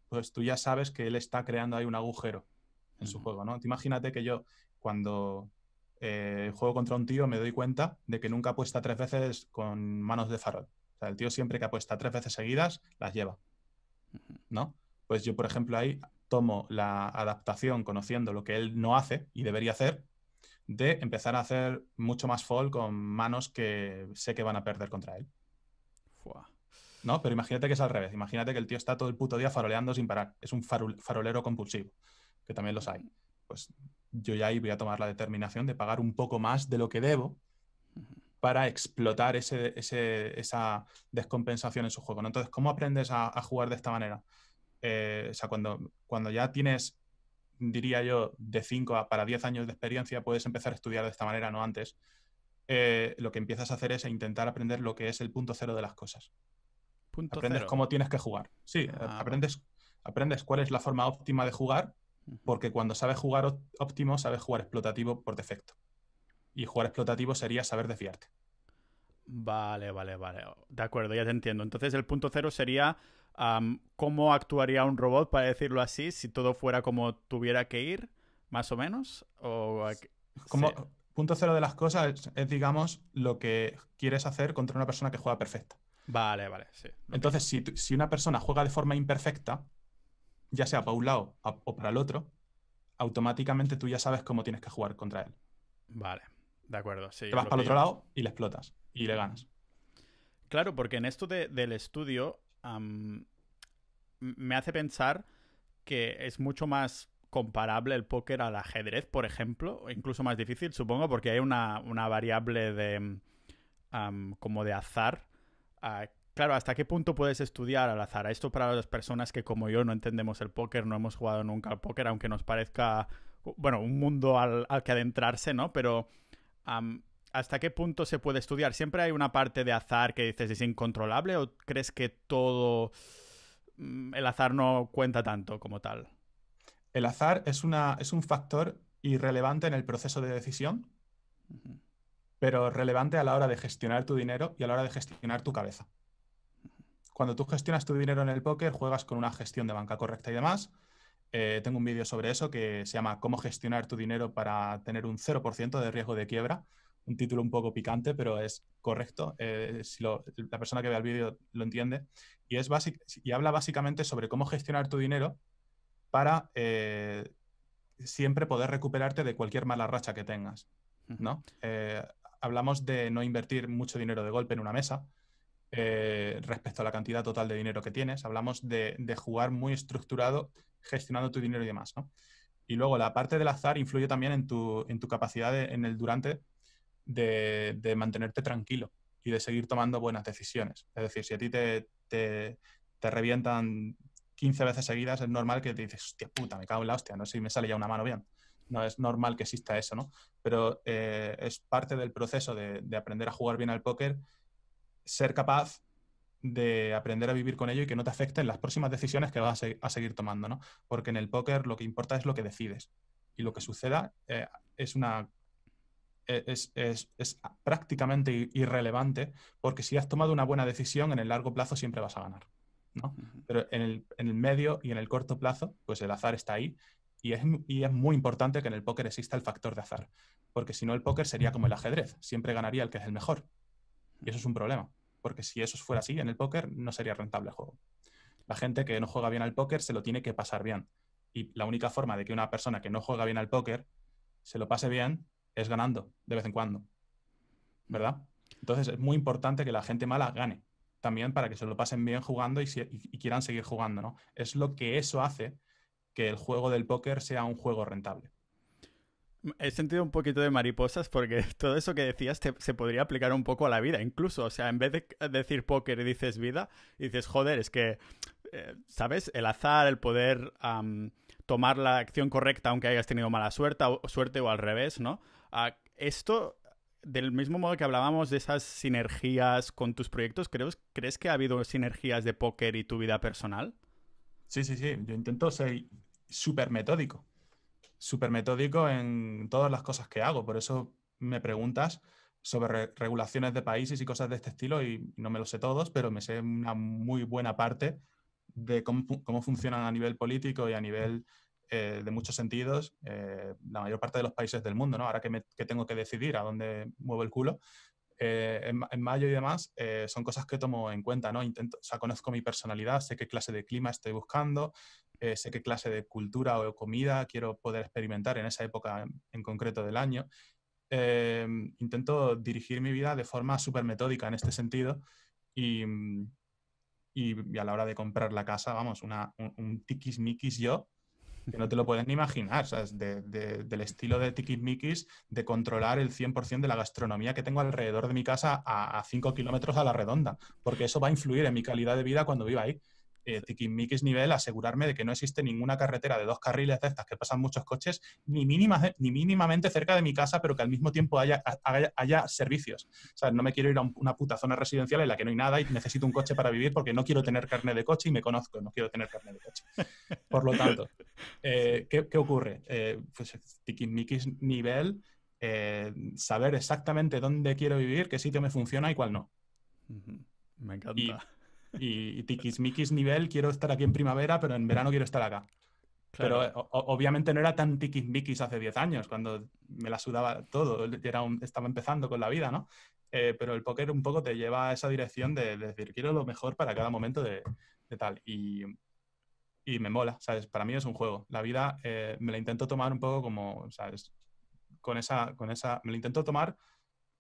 pues tú ya sabes que él está creando ahí un agujero en su juego, ¿no? imagínate que yo cuando eh, juego contra un tío me doy cuenta de que nunca apuesta tres veces con manos de farol. O sea, el tío siempre que apuesta tres veces seguidas las lleva, ¿no? Pues yo, por ejemplo, ahí tomo la adaptación conociendo lo que él no hace y debería hacer de empezar a hacer mucho más fall con manos que sé que van a perder contra él. No, pero imagínate que es al revés. Imagínate que el tío está todo el puto día faroleando sin parar. Es un farolero compulsivo que también los hay. Pues yo ya ahí voy a tomar la determinación de pagar un poco más de lo que debo para explotar esa descompensación en su juego. Entonces, ¿cómo aprendes a, jugar de esta manera? Eh, o sea, cuando, cuando ya tienes, diría yo, de 5 para 10 años de experiencia, puedes empezar a estudiar de esta manera, no antes. Eh, lo que empiezas a hacer es intentar aprender lo que es el punto cero de las cosas. Punto aprendes cómo tienes que jugar. Sí, ah, aprendes, aprendes cuál es la forma óptima de jugar porque cuando sabes jugar óptimo, sabes jugar explotativo por defecto. Y jugar explotativo sería saber desviarte. Vale, vale, vale. De acuerdo, ya te entiendo. Entonces el punto cero sería cómo actuaría un robot, para decirlo así, si todo fuera como tuviera que ir, más o menos. O... Como, Punto cero de las cosas es, digamos, lo que quieres hacer contra una persona que juega perfecta. Vale, vale, sí. Entonces, si una persona juega de forma imperfecta, ya sea para un lado o para el otro, automáticamente tú ya sabes cómo tienes que jugar contra él. Vale, de acuerdo. Sí, Te vas para el otro lado y le explotas y le ganas. Claro, porque en esto del estudio me hace pensar que es mucho más comparable el póker al ajedrez, por ejemplo, incluso más difícil, supongo, porque hay una, variable de como de azar ah, Claro, ¿hasta qué punto puedes estudiar al azar? Esto para las personas que como yo no entendemos el póker, no hemos jugado nunca al póker, aunque nos parezca, bueno, un mundo al, que adentrarse, ¿no? Pero ¿hasta qué punto se puede estudiar? ¿Siempre hay una parte de azar que dices es incontrolable o crees que todo mm, el azar no cuenta tanto como tal? El azar es, una, es un factor irrelevante en el proceso de decisión, pero relevante a la hora de gestionar tu dinero y a la hora de gestionar tu cabeza cuando tú gestionas tu dinero en el póker, juegas con una gestión de banca correcta y demás. Eh, tengo un vídeo sobre eso que se llama Cómo gestionar tu dinero para tener un 0% de riesgo de quiebra. Un título un poco picante, pero es correcto. Eh, si la persona que vea el vídeo lo entiende. Y, es y habla básicamente sobre cómo gestionar tu dinero para eh, siempre poder recuperarte de cualquier mala racha que tengas. ¿no? hablamos de no invertir mucho dinero de golpe en una mesa eh, respecto a la cantidad total de dinero que tienes. Hablamos de, jugar muy estructurado, gestionando tu dinero y demás. ¿no? Y luego la parte del azar influye también en tu, capacidad en el durante de, mantenerte tranquilo y de seguir tomando buenas decisiones. Es decir, si a ti te, revientan 15 veces seguidas, es normal que te dices, hostia puta, me cago en la hostia, no sé si me sale ya una mano bien. No es normal que exista eso, ¿no? Pero eh, es parte del proceso de, de aprender a jugar bien al póker ser capaz de aprender a vivir con ello y que no te afecten las próximas decisiones que vas a, seguir tomando, Porque en el póker lo que importa es lo que decides y lo que suceda eh, es una e-, es, prácticamente irrelevante porque si has tomado una buena decisión en el largo plazo siempre vas a ganar, Pero en el, medio y en el corto plazo, pues el azar está ahí y es, y es muy importante que en el póker exista el factor de azar, porque si no el póker sería como el ajedrez, siempre ganaría el que es el mejor. Y eso es un problema, porque si eso fuera así, en el póker no sería rentable el juego. La gente que no juega bien al póker se lo tiene que pasar bien. Y la única forma de que una persona que no juega bien al póker se lo pase bien es ganando de vez en cuando. ¿Verdad? Entonces es muy importante que la gente mala gane también para que se lo pasen bien jugando y, quieran seguir jugando, ¿no? Es lo que eso hace que el juego del póker sea un juego rentable. He sentido un poquito de mariposas porque todo eso que decías se podría aplicar un poco a la vida, incluso. O sea, en vez de decir póker dices vida, dices, joder, es que, eh, ¿sabes? El azar, el poder tomar la acción correcta aunque hayas tenido mala suerte o, suerte, o al revés, ¿no? Ah, esto, del mismo modo que hablábamos de esas sinergias con tus proyectos, ¿crees, ¿crees que ha habido sinergias de póker y tu vida personal? Sí, sí, sí. Yo intento ser súper metódico súper metódico en todas las cosas que hago. Por eso me preguntas sobre regulaciones de países y cosas de este estilo y no me lo sé todos, pero me sé una muy buena parte de cómo, funcionan a nivel político y a nivel eh, de muchos sentidos eh, la mayor parte de los países del mundo, ¿no? Ahora que, me, tengo que decidir a dónde muevo el culo, eh, en, mayo y demás, son cosas que tomo en cuenta, ¿no? Intento, o conozco mi personalidad, sé qué clase de clima estoy buscando, eh, sé qué clase de cultura o comida quiero poder experimentar en esa época en concreto del año. Em, intento dirigir mi vida de forma súper metódica en este sentido y, y, a la hora de comprar la casa, vamos, una, un, tiquismiquis yo que no te lo puedes ni imaginar, del estilo de tiquismiquis de controlar el 100% de la gastronomía que tengo alrededor de mi casa a 5 kilómetros a la redonda, porque eso va a influir en mi calidad de vida cuando viva ahí eh, nivel, asegurarme de que no existe ninguna carretera de dos carriles de estas que pasan muchos coches, ni, mínima, ni mínimamente cerca de mi casa, pero que al mismo tiempo haya, servicios. O sea, no me quiero ir a una puta zona residencial en la que no hay nada y necesito un coche para vivir porque no quiero tener carne de coche y me conozco, no quiero tener carne de coche. Por lo tanto, eh, ¿qué, ocurre? Eh, pues, nivel, eh, saber exactamente dónde quiero vivir, qué sitio me funciona y cuál no. Me encanta y, tiquismiquis nivel, quiero estar aquí en primavera, pero en verano quiero estar acá. Pero obviamente no era tan tiquismiquis hace 10 años, cuando me la sudaba todo, era estaba empezando con la vida, ¿no? Eh, pero el póker un poco te lleva a esa dirección de, decir, quiero lo mejor para cada momento de, tal. Y, y, me mola, ¿sabes? Para mí es un juego. La vida eh, me la intento tomar un poco como, ¿sabes? Con esa, con esa, me la intento tomar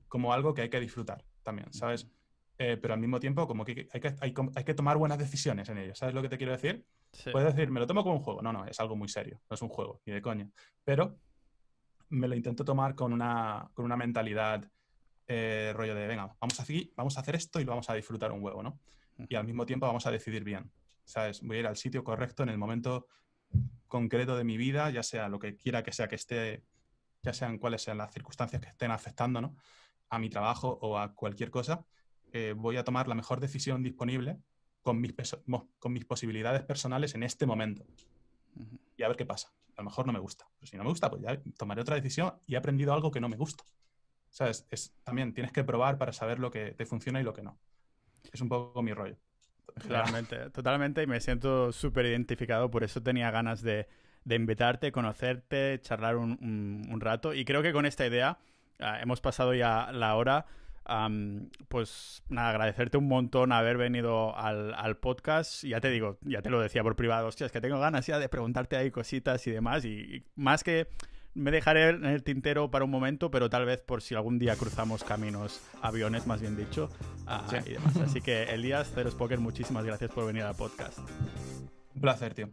como algo que hay que disfrutar también, ¿sabes? Eh, pero al mismo tiempo como que hay que, hay, que tomar buenas decisiones en ello. ¿Sabes lo que te quiero decir? Puedes decir, me lo tomo como un juego. No, no, es algo muy serio, no es un juego, ni de coña. Pero me lo intento tomar con una, con una mentalidad eh, rollo de, venga, vamos aquí, vamos a hacer esto y lo vamos a disfrutar un huevo, ¿no? Y al mismo tiempo vamos a decidir bien. ¿Sabes? Voy a ir al sitio correcto en el momento concreto de mi vida, ya sea lo que quiera que sea que esté, ya sean cuáles sean las circunstancias que estén afectando, ¿no? A mi trabajo o a cualquier cosa eh, voy a tomar la mejor decisión disponible con mis, con mis posibilidades personales en este momento. Y a ver qué pasa. A lo mejor no me gusta. si no me gusta, pues ya tomaré otra decisión y he aprendido algo que no me gusta. también tienes que probar para saber lo que te funciona y lo que no. Es un poco mi rollo. Totalmente, totalmente. Y me siento súper identificado. Por eso tenía ganas de, de invitarte, conocerte, charlar un, rato. Y creo que con esta idea ah, hemos pasado ya la hora pues nada, agradecerte un montón haber venido al, podcast. Ya te digo, ya te lo decía por privado, hostia, es que tengo ganas ya de preguntarte ahí cositas y demás. y, más que me dejaré en el tintero para un momento, pero tal vez por si algún día cruzamos caminos, aviones más bien dicho, y demás. Así que Elías, Cero Poker, muchísimas gracias por venir al podcast. Un placer, tío.